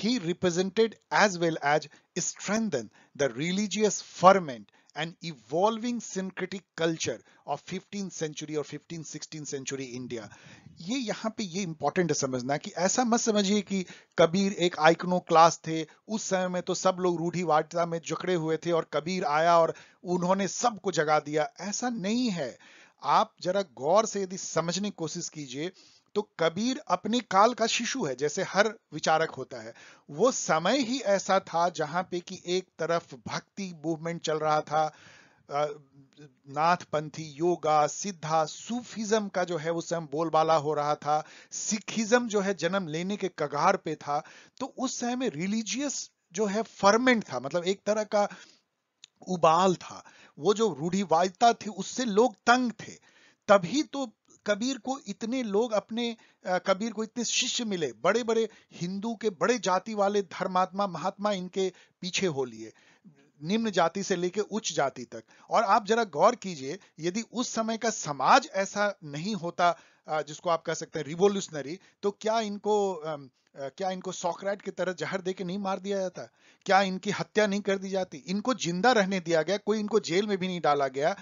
he represented as well as strengthen the religious ferment an evolving syncretic culture of 15th century और 15th 16th century India ये यहाँ पे ये important है समझना कि ऐसा मत समझिए कि कबीर एक आइकनो क्लास थे उस समय में तो सब लोग रूढ़ीवादिता में जकड़े हुए थे और कबीर आया और उन्होंने सबको जगा दिया ऐसा नहीं है आप जरा गौर से यदि समझने की कोशिश कीजिए तो कबीर अपने काल का शिशु है जैसे हर विचारक होता है वो समय ही ऐसा था जहां पे कि एक तरफ भक्ति मूवमेंट चल रहा था नाथपंथी योगा सिद्धा सूफिज्म का जो है उस समय बोलबाला हो रहा था सिखिज्म जो है जन्म लेने के कगार पे था तो उस समय में रिलीजियस जो है फर्मेंट था मतलब एक तरह का उबाल था वो जो रूढ़िवादिता थी उससे लोग तंग थे तभी तो कबीर को इतने लोग अपने कबीर को इतने शिष्य मिले बड़े बड़े हिंदू के बड़े जाति वाले धर्मात्मा महात्मा इनके पीछे हो लिए निम्न जाति से लेकर उच्च जाति तक और आप जरा गौर कीजिए यदि उस समय का समाज ऐसा नहीं होता जिसको आप कह सकते हैं रिवोल्यूशनरी तो क्या इनको क्या इनको सॉकराइट की तरह जहर दे के नहीं मार दिया जाता क्या इनकी हत्या नहीं कर दी जाती इनको जिंदा रहने दिया गया कोई इनको जेल में भी नहीं डाला गया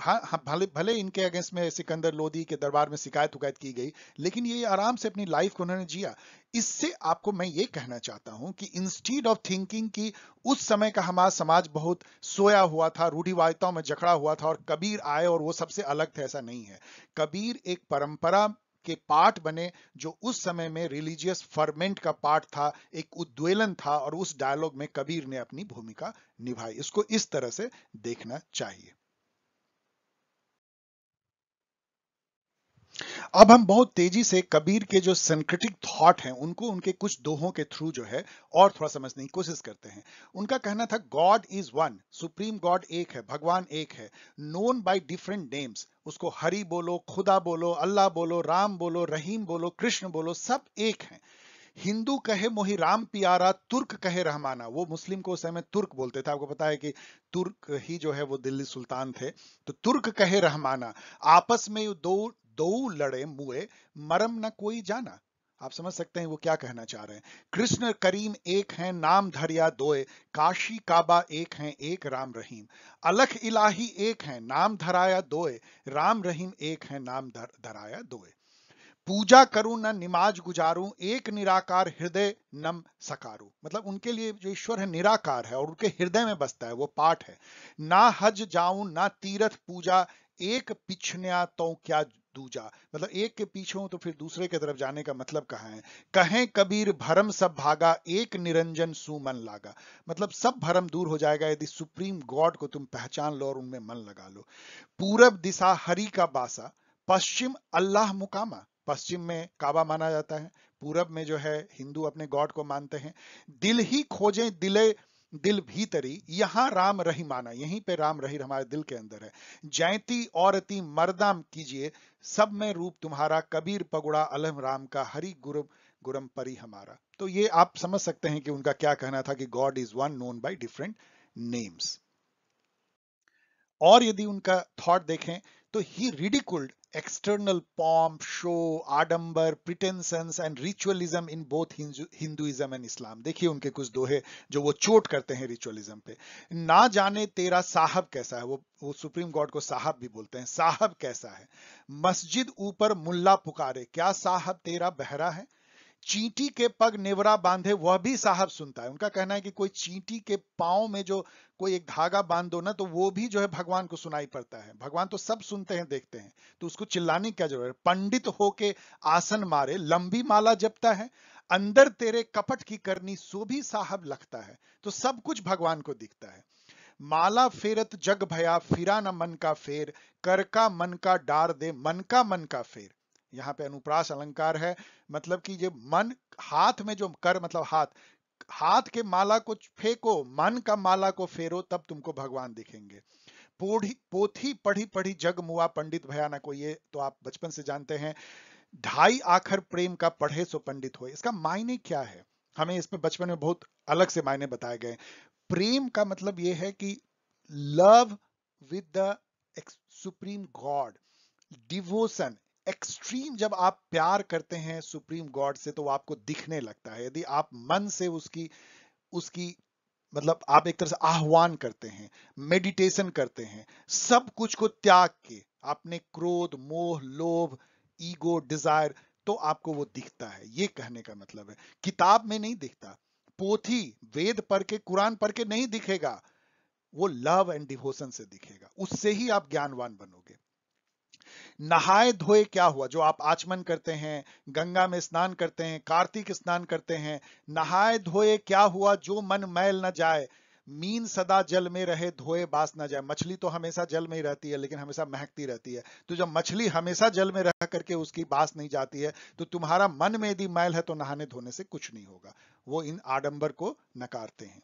हाँ, हाँ भले भले इनके अगेंस्ट में सिकंदर लोदी के दरबार में शिकायत उकायत की गई लेकिन ये आराम से अपनी लाइफ को उन्होंने जिया इससे आपको मैं ये कहना चाहता हूं कि इंस्टीड ऑफ थिंकिंग की उस समय का हमारा समाज बहुत सोया हुआ था रूढ़िवादिताओं में जकड़ा हुआ था और कबीर आए और वो सबसे अलग थे ऐसा नहीं है कबीर एक परंपरा के पार्ट बने जो उस समय में रिलीजियस फर्मेंट का पार्ट था एक उद्वेलन था और उस डायलॉग में कबीर ने अपनी भूमिका निभाई इसको इस तरह से देखना चाहिए अब हम बहुत तेजी से कबीर के जो सेंक्रेटिक थॉट हैं उनको उनके कुछ दोहों के थ्रू जो है और थोड़ा समझने की कोशिश करते हैं उनका कहना था God is one supreme God एक है भगवान एक है नोन बाय डिफरेंट नेम्स उसको हरि बोलो खुदा बोलो अल्लाह बोलो राम बोलो रहीम बोलो कृष्ण बोलो सब एक हैं हिंदू कहे मोही राम पियारा तुर्क कहे रहमाना वो मुस्लिम को उस समय तुर्क बोलते थे आपको पता है कि तुर्क ही जो है वो दिल्ली सुल्तान थे तो तुर्क कहे रहमाना आपस में दो दो लड़े मुए मरम न कोई जाना आप समझ सकते हैं वो क्या कहना चाह रहे हैं कृष्ण करीम एक हैं नाम धरिया दोए काशी काबा एक हैं एक राम रहीम अलख इलाही एक हैं नाम धराया दोए राम रहीम एक हैं नाम धर, धराया दोए पूजा करूं न निमाज गुजारूं एक निराकार हृदय नम सकारूं मतलब उनके लिए जो ईश्वर है निराकार है और उनके हृदय में बसता है वो पाठ है ना हज जाऊं ना तीर्थ पूजा एक पिछनिया तो क्या दूजा मतलब एक के पीछे तो फिर दूसरे के तरफ जाने का मतलब कहा है कहें कबीर भरम सब भागा एक निरंजन सुमन लागा मतलब सब भरम दूर हो जाएगा यदि सुप्रीम गॉड को तुम पहचान लो और उनमें मन लगा लो पूरब दिशा हरि का बासा पश्चिम अल्लाह मुकामा पश्चिम में काबा माना जाता है पूरब में जो है हिंदू अपने गॉड को मानते हैं दिल ही खोजें दिले दिल भीतरी यहाँ राम रही माना यहीं पे राम रही हमारे दिल के अंदर है जैती औरती मरदाम कीजिए सब में रूप तुम्हारा कबीर पगुड़ा अलम राम का हरि गुरु गुरम परी हमारा तो ये आप समझ सकते हैं कि उनका क्या कहना था कि God is one known by different names और यदि उनका थॉट देखें तो he ridiculed external pomp, show, आडंबर pretensions and ritualism in both Hinduism and Islam देखिए उनके कुछ दोहे जो वो चोट करते हैं रिचुअलिज्म पे ना जाने तेरा साहब कैसा है वो वो सुप्रीम गॉड को साहब भी बोलते हैं साहब कैसा है मस्जिद ऊपर मुल्ला पुकारे क्या साहब तेरा बहरा है चींटी के पग नेवरा बांधे वह भी साहब सुनता है उनका कहना है कि कोई चींटी के पाओ में जो कोई एक धागा बांध दो ना तो वो भी जो है भगवान को सुनाई पड़ता है भगवान तो सब सुनते हैं देखते हैं तो उसको चिल्लाने क्या जरूरत है पंडित होके आसन मारे लंबी माला जपता है अंदर तेरे कपट की करनी सो भी साहब लगता है तो सब कुछ भगवान को दिखता है माला फेरत जग भया फिरा न मन का फेर कर का मन का डार दे मन का मन का फेर यहाँ पे अनुप्रास अलंकार है मतलब कि ये मन हाथ में जो कर मतलब हाथ हाथ के माला को फेंको मन का माला को फेरो तब तुमको भगवान दिखेंगे पोढ़ी पोथी पढ़ी पढ़ी जग मुआ पंडित भयाना को ये तो आप बचपन से जानते हैं ढाई आखर प्रेम का पढ़े सो पंडित हो इसका मायने क्या है हमें इसमें बचपन में बहुत अलग से मायने बताए गए प्रेम का मतलब ये है कि love with the supreme God devotion extreme जब आप प्यार करते हैं सुप्रीम गॉड से तो वो आपको दिखने लगता है यदि आप मन से उसकी उसकी मतलब आप एक तरह से आह्वान करते हैं मेडिटेशन करते हैं सब कुछ को त्याग के आपने क्रोध मोह लोभ ईगो डिजायर तो आपको वो दिखता है ये कहने का मतलब है किताब में नहीं दिखता पोथी वेद पढ़ के कुरान पढ़ के नहीं दिखेगा वो लव एंड डिवोशन से दिखेगा उससे ही आप ज्ञानवान बनोगे नहाए धोए क्या हुआ जो आप आचमन करते हैं गंगा में स्नान करते हैं कार्तिक स्नान करते हैं नहाए धोए क्या हुआ जो मन मैल न जाए मीन सदा जल में रहे धोए बास ना जाए मछली तो हमेशा जल में ही रहती है लेकिन हमेशा महकती रहती है तो जब मछली हमेशा जल में रह करके उसकी बास नहीं जाती है तो तुम्हारा मन में यदि मैल है तो नहाने धोने से कुछ नहीं होगा वो इन आडंबर को नकारते हैं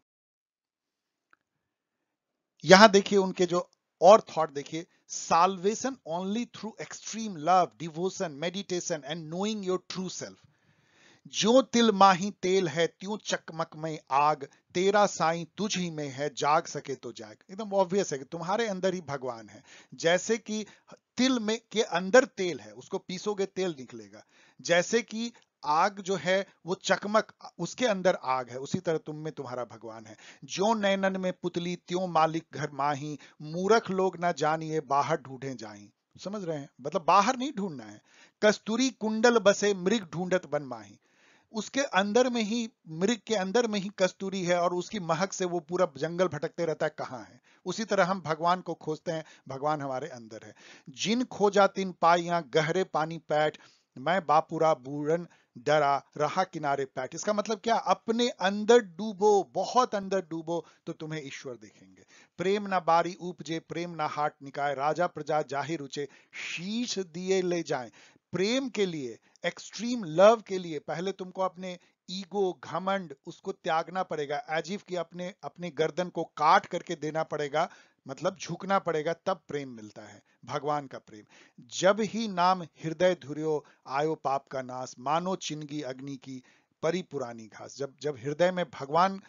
यहां देखिए उनके जो और थॉट देखिए salvation only through extreme love devotion meditation and knowing your true self जो तिल माही तेल है त्यों चकमक में आग तेरा साई तुझ ही में है जाग सके तो जाग एकदम ऑब्वियस है कि तुम्हारे अंदर ही भगवान है जैसे कि तिल में के अंदर तेल है उसको पीसोगे तेल निकलेगा जैसे कि आग जो है वो चकमक उसके अंदर आग है उसी तरह तुम में तुम्हारा भगवान है जो नैनन में पुतली त्यों मालिक घर माही मूरख लोग ना जानिए बाहर ढूंढे जाही समझ रहे हैं मतलब बाहर नहीं ढूंढना है कस्तूरी कुंडल बसे मृग ढूंढत बन माही उसके अंदर में ही मृग के अंदर में ही कस्तूरी है और उसकी महक से वो पूरा जंगल भटकते रहता है कहाँ है उसी तरह हम भगवान को खोजते हैं भगवान हमारे अंदर है जिन खोजा तीन पाइया गहरे पानी पैठ मैं बापुरा बूरन डरा रहा किनारे पैट इसका मतलब क्या अपने अंदर डूबो बहुत अंदर डूबो तो तुम्हें ईश्वर देखेंगे प्रेम ना बारी उपजे प्रेम ना हाट निकाय राजा प्रजा जाहिर उचे शीश दिए ले जाए प्रेम के लिए एक्सट्रीम लव के लिए पहले तुमको अपने ईगो घमंड उसको त्यागना पड़ेगा एजीव की अपने अपने गर्दन को काट करके देना पड़ेगा मतलब झुकना पड़ेगा तब प्रेम मिलता है भगवान का प्रेम जब ही नाम हृदय धुर्यो आयो पाप का नाश मानो चिनगी अग्नि की परी पुरानी घास जब जब हृदय में भगवान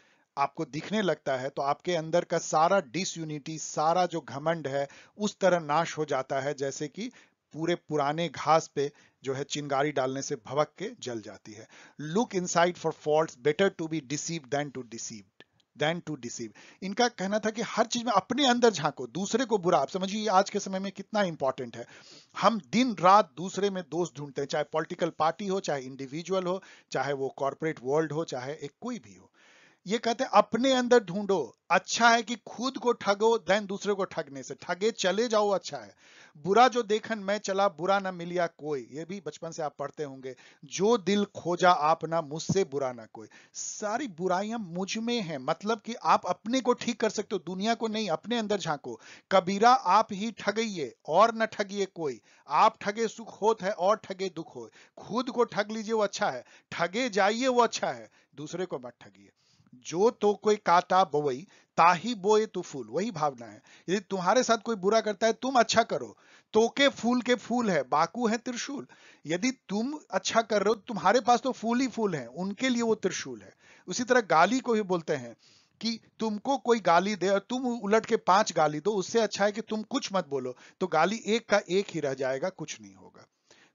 आपको दिखने लगता है तो आपके अंदर का सारा डिसयूनिटी सारा जो घमंड है उस तरह नाश हो जाता है जैसे कि पूरे पुराने घास पे जो है चिंगारी डालने से भवक के जल जाती है look inside for fault better to be deceive than to deceive than to deceive इनका कहना था कि हर चीज में अपने अंदर झांको दूसरे को बुरा आप समझिए आज के समय में कितना इंपॉर्टेंट है हम दिन रात दूसरे में दोस्त ढूंढते हैं चाहे पॉलिटिकल पार्टी हो चाहे इंडिविजुअल हो चाहे वो कॉरपोरेट वर्ल्ड हो चाहे एक कोई भी हो ये कहते हैं अपने अंदर ढूंढो अच्छा है कि खुद को ठगो देन दूसरे को ठगने से ठगे चले जाओ अच्छा है बुरा जो देखन मैं चला बुरा ना मिलिया कोई ये भी बचपन से आप पढ़ते होंगे जो दिल खोजा आप ना मुझसे बुरा ना कोई सारी बुराइयां मुझ में है मतलब कि आप अपने को ठीक कर सकते हो दुनिया को नहीं अपने अंदर झांको कबीरा आप ही ठगिए और न ठगिए कोई आप ठगे सुख होत है और ठगे दुख हो खुद को ठग लीजिए वो अच्छा है ठगे जाइए वो अच्छा है दूसरे को मत ठगिए जो तो कोई काता बोई ताही बोए तो फूल वही भावना है यदि तुम्हारे साथ कोई बुरा करता है तुम अच्छा करो तो के फूल के फूल है बाकू है त्रिशूल यदि तुम अच्छा कर रहे हो तुम्हारे पास तो फूल ही फूल है उनके लिए वो त्रिशूल है उसी तरह गाली को भी बोलते हैं कि तुमको कोई गाली दे और तुम उलट के पांच गाली दो उससे अच्छा है कि तुम कुछ मत बोलो तो गाली एक का एक ही रह जाएगा कुछ नहीं होगा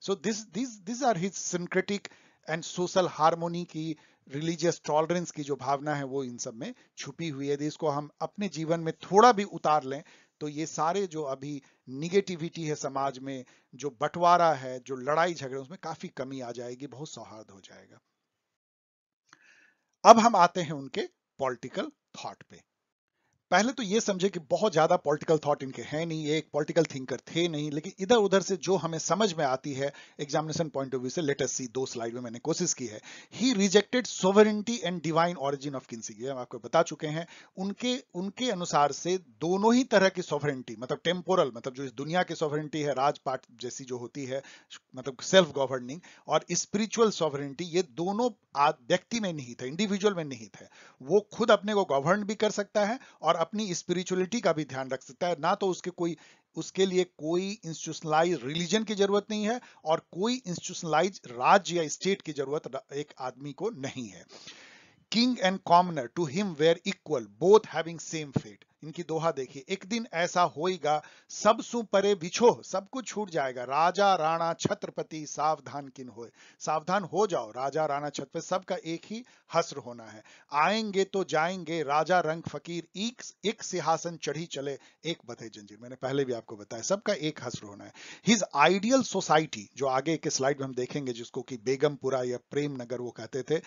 so this this this are his syncretic and social harmony की रिलीजियस टॉलरेंस की जो भावना है वो इन सब में छुपी हुई है इसको हम अपने जीवन में थोड़ा भी उतार लें तो ये सारे जो अभी निगेटिविटी है समाज में जो बंटवारा है जो लड़ाई झगड़े उसमें काफी कमी आ जाएगी बहुत सौहार्द हो जाएगा अब हम आते हैं उनके पॉलिटिकल थॉट पे पहले तो ये समझे कि बहुत ज्यादा पॉलिटिकल थॉट इनके हैं नहीं ये एक पॉलिटिकल थिंकर थे नहीं लेकिन इधर उधर से जो हमें समझ में आती है एग्जामिनेशन पॉइंट ऑफ व्यू से लेटेस्ट सी दो स्लाइड में मैंने कोशिश की है he rejected sovereignty and divine origin of किन्सी ये हम आपको बता चुके हैं उनके उनके अनुसार से दोनों ही तरह की सोवरेंटी मतलब टेम्पोरल मतलब जो इस दुनिया की सोवरेंटी है राजपाट जैसी जो होती है मतलब सेल्फ गवर्निंग और स्पिरिचुअल सोवरेंटी ये दोनों व्यक्ति में नहीं था इंडिविजुअल में नहीं थे वो खुद अपने को गवर्न भी कर सकता है और अपनी स्पिरिचुअलिटी का भी ध्यान रख सकता है ना तो उसके कोई उसके लिए कोई इंस्टीट्यूशनलाइज रिलीजन की जरूरत नहीं है और कोई इंस्टीट्यूशनलाइज राज्य या स्टेट की जरूरत एक आदमी को नहीं है king and commoner to him were equal both having same fate इनकी दोहा देखिए एक दिन ऐसा होएगा सब सु परे बिछो सब कुछ छूट जाएगा राजा राणा छत्रपति सावधान किन होए सावधान हो जाओ राजा राणा छत्रपति सबका एक ही हस्र होना है आएंगे तो जाएंगे राजा रंग फकीर एक, एक सिंहासन चढ़ी चले एक बधे जंजीर मैंने पहले भी आपको बताया सबका एक हस्र होना है हिज आइडियल सोसाइटी जो आगे के स्लाइड में हम देखेंगे जिसको कि बेगमपुरा या प्रेम नगर वो कहते थे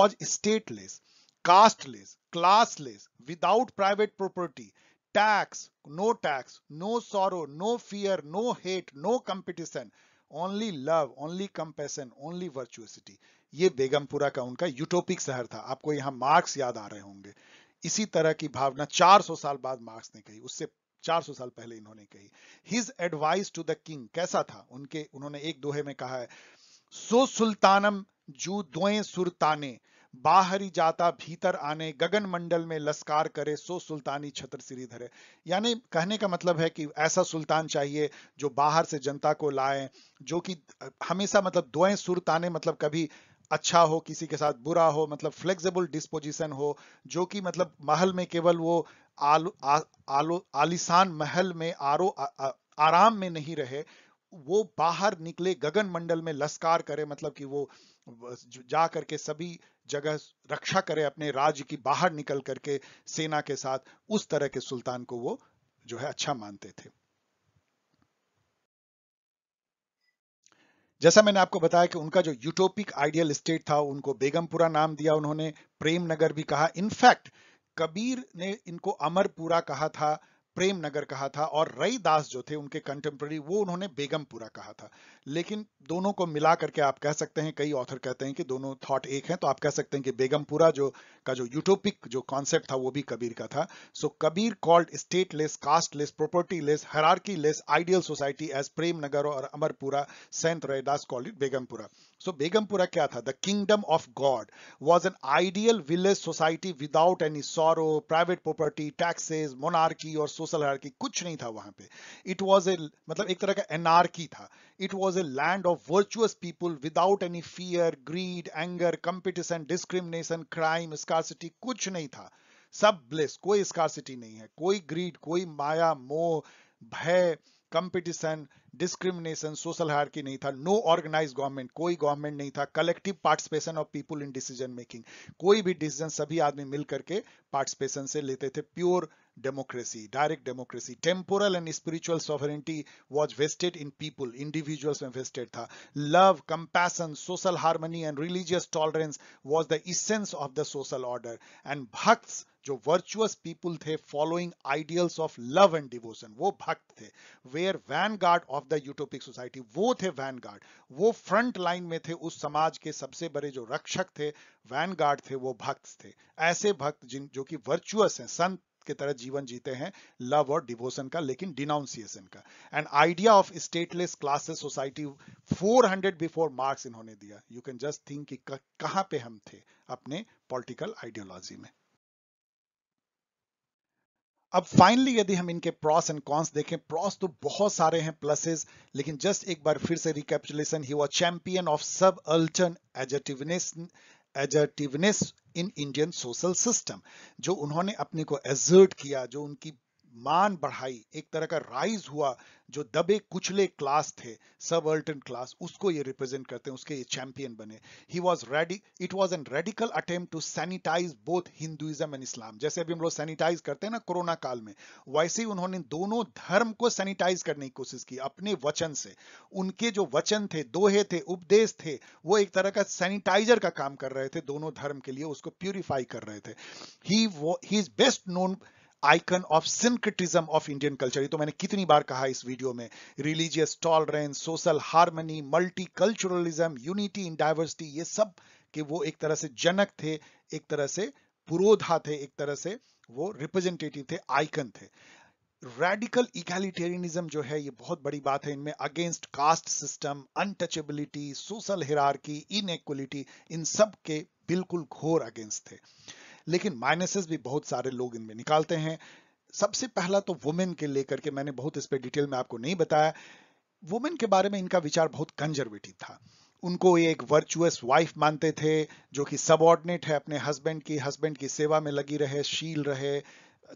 was stateless casteless, classless, without private property, tax, no tax, no sorrow, no fear, no hate, no competition, only love, only compassion, only virtuosity. ये बेगमपुरा का उनका यूटोपिक शहर था आपको यहाँ मार्क्स याद आ रहे होंगे इसी तरह की भावना 400 साल बाद मार्क्स ने कही उससे 400 साल पहले इन्होंने कही his advice to the king कैसा था उनके उन्होंने एक दोहे में कहा है सो सुल्तानम जू दोए सुरताने बाहरी जाता भीतर आने गगन मंडल में लस्कार करे सो सुल्तानी छत्र श्री धरे यानी कहने का मतलब है कि ऐसा सुल्तान चाहिए जो बाहर से जनता को लाए जो कि हमेशा मतलब सुर ताने मतलब कभी अच्छा हो किसी के साथ बुरा हो मतलब फ्लेक्सिबल डिस्पोजिशन हो जो कि मतलब महल में केवल वो आलो, आलो आलिशान महल में आरो आ, आ, आराम में नहीं रहे वो बाहर निकले गगन मंडल में लस्कार करे मतलब कि वो जा करके सभी जगह रक्षा करे अपने राज्य की बाहर निकल करके सेना के साथ उस तरह के सुल्तान को वो जो है अच्छा मानते थे जैसा मैंने आपको बताया कि उनका जो यूटोपिक आइडियल स्टेट था उनको बेगमपुरा नाम दिया उन्होंने प्रेम नगर भी कहा इनफैक्ट कबीर ने इनको अमरपुरा कहा था प्रेम नगर कहा था और रई दास जो थे उनके कंटेम्प्रेरी वो उन्होंने बेगमपुरा कहा था लेकिन दोनों को मिला करके आप कह सकते हैं कई ऑथर कहते हैं कि दोनों थॉट एक हैं तो आप कह सकते हैं कि बेगमपुरा जो का जो यूटोपिक जो कॉन्सेप्ट था वो भी कबीर का था so Kabir called stateless casteless hierarchyless ideal society as Prem Nagar और Amarpura saint Raidas called Begumpura So Begumpura kya tha? The kingdom of God was an ideal village society without any sorrow, private property, taxes, monarchy और social hierarchy कुछ नहीं था वहाँ पे. It was a मतलब एक तरह का anarchy था. It was a land of virtuous people without any fear, greed, anger, competition, discrimination, crime, scarcity कुछ नहीं था. सब bliss, कोई scarcity नहीं है, कोई greed, कोई माया, मोह, भय, कंपटीशन डिस्क्रिमिनेशन सोशल हार्की नहीं था नो ऑर्गेनाइज गवर्नमेंट कोई गवर्नमेंट नहीं था collective participation of people in decision making कोई भी डिसीजन सभी आदमी मिलकर के पार्टिसिपेशन से लेते थे pure democracy, direct democracy. Temporal and spiritual sovereignty was vested in people, individuals में vested tha Love, compassion, social harmony and religious tolerance was the essence of the social order. And bhakts जो virtuous people थे following ideals of love and devotion वो भक्त थे were vanguard of the utopic society वो थे vanguard वो front line में थे उस समाज के सबसे बड़े जो रक्षक थे वैन गार्ड थे वो भक्त थे ऐसे भक्त जिन जो कि वर्चुअस हैं संत के तरह जीवन जीते हैं लव और डिवोशन का लेकिन डिनाउंसिएशन का and idea of stateless classes society 400 before Marx इन्होंने दिया यू कैन जस्ट थिंक कि कहां पे हम थे अपने पॉलिटिकल आइडियोलॉजी में अब फाइनली यदि हम इनके प्रॉस एंड कॉन्स देखें प्रॉस तो बहुत सारे हैं प्लसेस लेकिन जस्ट एक बार फिर से recapitulation he was champion of subaltern एजेटिवनेस एजेटिवनेस इन इंडियन सोशल सिस्टम जो उन्होंने अपने को एजर्ट किया जो उनकी मान बढ़ाई एक तरह का राइज हुआ जो दबे कुचले क्लास थे सब अल्टन क्लास उसको ये रिप्रेजेंट करते हैं उसके ये चैंपियन बने he was ready it was an radical attempt to sanitize both Hinduism and Islam जैसे अभी हम लोग सैनिटाइज करते हैं ना कोरोना काल में वैसे ही उन्होंने दोनों धर्म को सैनिटाइज करने की कोशिश की अपने वचन से उनके जो वचन थे दोहे थे उपदेश थे वो एक तरह का सैनिटाइजर का काम कर रहे थे दोनों धर्म के लिए उसको प्यूरिफाई कर रहे थे he is best known icon of syncretism of Indian culture ये तो मैंने कितनी बार कहा इस वीडियो में religious tolerance social harmony multiculturalism unity in diversity ये सब कि वो एक तरह से जनक थे एक तरह से पुरोधा थे एक तरह से वो रिप्रेजेंटेटिव थे आइकन थे रेडिकल इक्वालिटेरियनिज्म जो है ये बहुत बड़ी बात है इनमें against caste system untouchability social hierarchy inequality इन सब के बिल्कुल घोर अगेंस्ट थे लेकिन माइनसेस भी बहुत सारे लोग इनमें निकालते हैं सबसे पहला तो वुमेन के लेकर के मैंने बहुत इस पर डिटेल में आपको नहीं बताया वुमेन के बारे में इनका विचार बहुत कंजर्वेटिव था उनको ये एक वर्चुअस वाइफ मानते थे जो कि सबऑर्डिनेट है अपने हस्बैंड की हस्बैंड की सेवा में लगी रहे शील रहे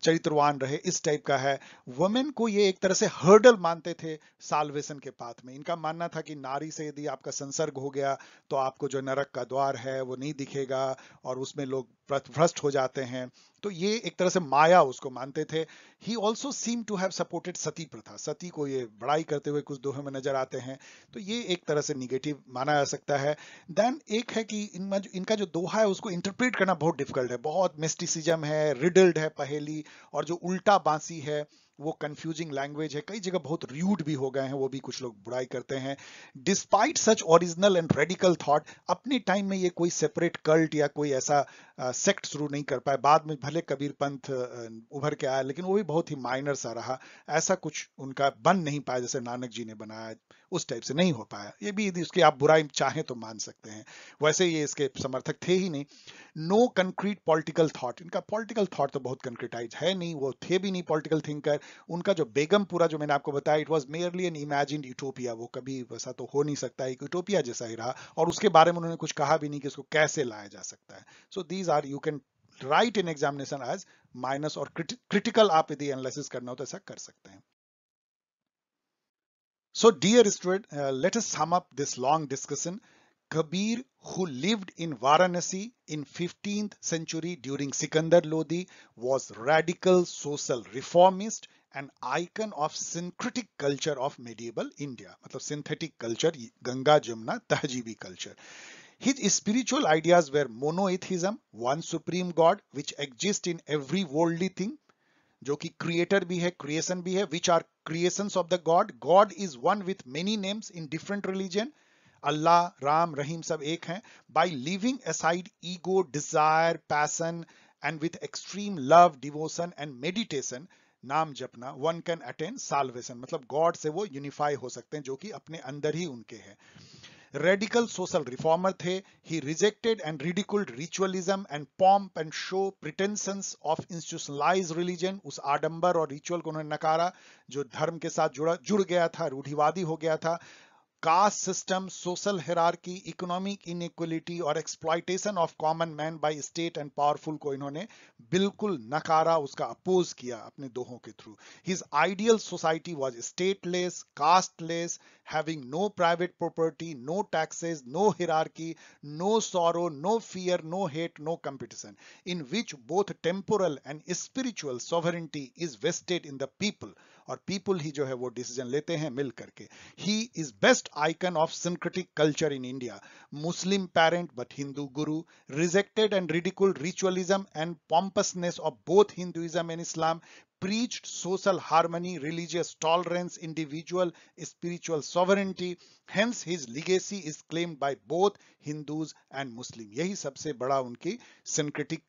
चरित्रवान रहे इस टाइप का है वुमेन को ये एक तरह से हर्डल मानते थे सालवेसन के पाथ में इनका मानना था कि नारी से यदि आपका संसर्ग हो गया तो आपको जो नरक का द्वार है वो नहीं दिखेगा और उसमें लोग भ्रष्ट हो जाते हैं तो ये एक तरह से माया उसको मानते थे he also seem to have supported sati प्रथा सती को ये बड़ाई करते हुए कुछ दोहे में नजर आते हैं तो ये एक तरह से निगेटिव माना जा सकता है देन एक है कि इनका जो दोहा है उसको इंटरप्रेट करना बहुत डिफिकल्ट है बहुत मिस्टिसिजम है रिडल्ड है पहेली और जो उल्टा बांसी है वो कंफ्यूजिंग लैंग्वेज है कई जगह बहुत र्यूड भी हो गए हैं वो भी कुछ लोग बुराई करते हैं despite such original and radical thought अपने टाइम में ये कोई सेपरेट कल्ट या कोई ऐसा सेक्ट शुरू नहीं कर पाया बाद में भले कबीर पंथ उभर के आया लेकिन वो भी बहुत ही माइनर सा रहा ऐसा कुछ उनका बन नहीं पाया जैसे नानक जी ने बनाया उस टाइप से नहीं हो पाया ये भी इसकी आप बुराई चाहें तो मान सकते हैं वैसे ये इसके समर्थक थे ही नहीं नो कंक्रीट पॉलिटिकल थॉट इनका पॉलिटिकल थॉट तो बहुत कंक्रीटाइज है नहीं वो थे भी नहीं पॉलिटिकल थिंकर उनका जो बेगमपुरा जो मैंने आपको बताया it was merely an imagine utopia वो कभी वैसा तो हो नहीं सकता एक यूटोपिया जैसा ही रहा और उसके बारे में उन्होंने कुछ कहा भी नहीं कि इसको कैसे लाया जा सकता है so these are you can write in examination as minus और क्रिटिकल आप यदि एनालिसिस करना हो तो ऐसा कर सकते हैं So dear student, uh, let us sum up this long discussion. Kabir who lived in Varanasi in 15th century during Sikandar Lodi was radical social reformist and icon of syncretic culture of medieval India. मतलब synthetic culture, Ganga, Jamna, Tahjibi culture. His spiritual ideas were monotheism, one supreme God which exists in every worldly thing, जो कि creator भी है creation भी है which are creation God. God God God is one with many names in Allah Ram Rahim सब एक हैं by living aside ego desire passion and with extreme love devotion and meditation naam japna one can attain salvation मतलब God से वो unify हो सकते हैं जो कि अपने अंदर ही उनके हैं रेडिकल सोशल रिफॉर्मर थे he rejected and ridiculed ritualism and pomp and show pretension of institutionalize religion उस आडंबर और रिचुअल को उन्होंने नकारा जो धर्म के साथ जुड़ा जुड़ गया था रूढ़िवादी हो गया था caste system social hierarchy economic inequality और exploitation of common man by state and powerful को इन्होंने बिल्कुल नकारा उसका अपोज किया अपने दोहों के through his ideal society was stateless casteless having no private property no taxes no hierarchy no sorrow no fear no hate no competition in which both temporal and spiritual sovereignty is vested in the people और people ही जो है वो decision लेते हैं मिल करके he is best icon of syncretic culture in India Muslim parent but Hindu guru rejected and ridicule ritualism and पॉम्पसनेस of both Hinduism and Islam preached social harmony, religious tolerance, individual spiritual sovereignty. Hence, his legacy is claimed by both Hindus and Muslim. yahi sabse bada unki syncretic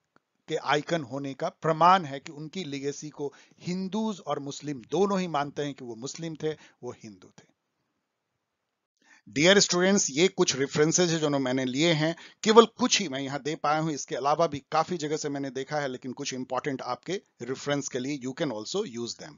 के icon होने का प्रमाण है कि उनकी legacy को Hindus और मुस्लिम दोनों ही मानते हैं कि वो मुस्लिम थे वो हिंदू थे डियर स्टूडेंट्स ये कुछ रेफरेंसेज है जो मैंने लिए हैं केवल कुछ ही मैं यहां दे पाया हूं इसके अलावा भी काफी जगह से मैंने देखा है लेकिन कुछ इंपॉर्टेंट आपके रेफरेंस के लिए you can also use them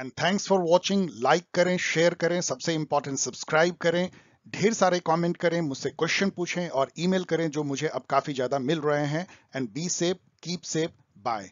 and thanks for watching like करें शेयर करें सबसे इंपॉर्टेंट सब्सक्राइब करें ढेर सारे कमेंट करें मुझसे क्वेश्चन पूछें और ईमेल करें जो मुझे अब काफ़ी ज़्यादा मिल रहे हैं and be safe keep safe bye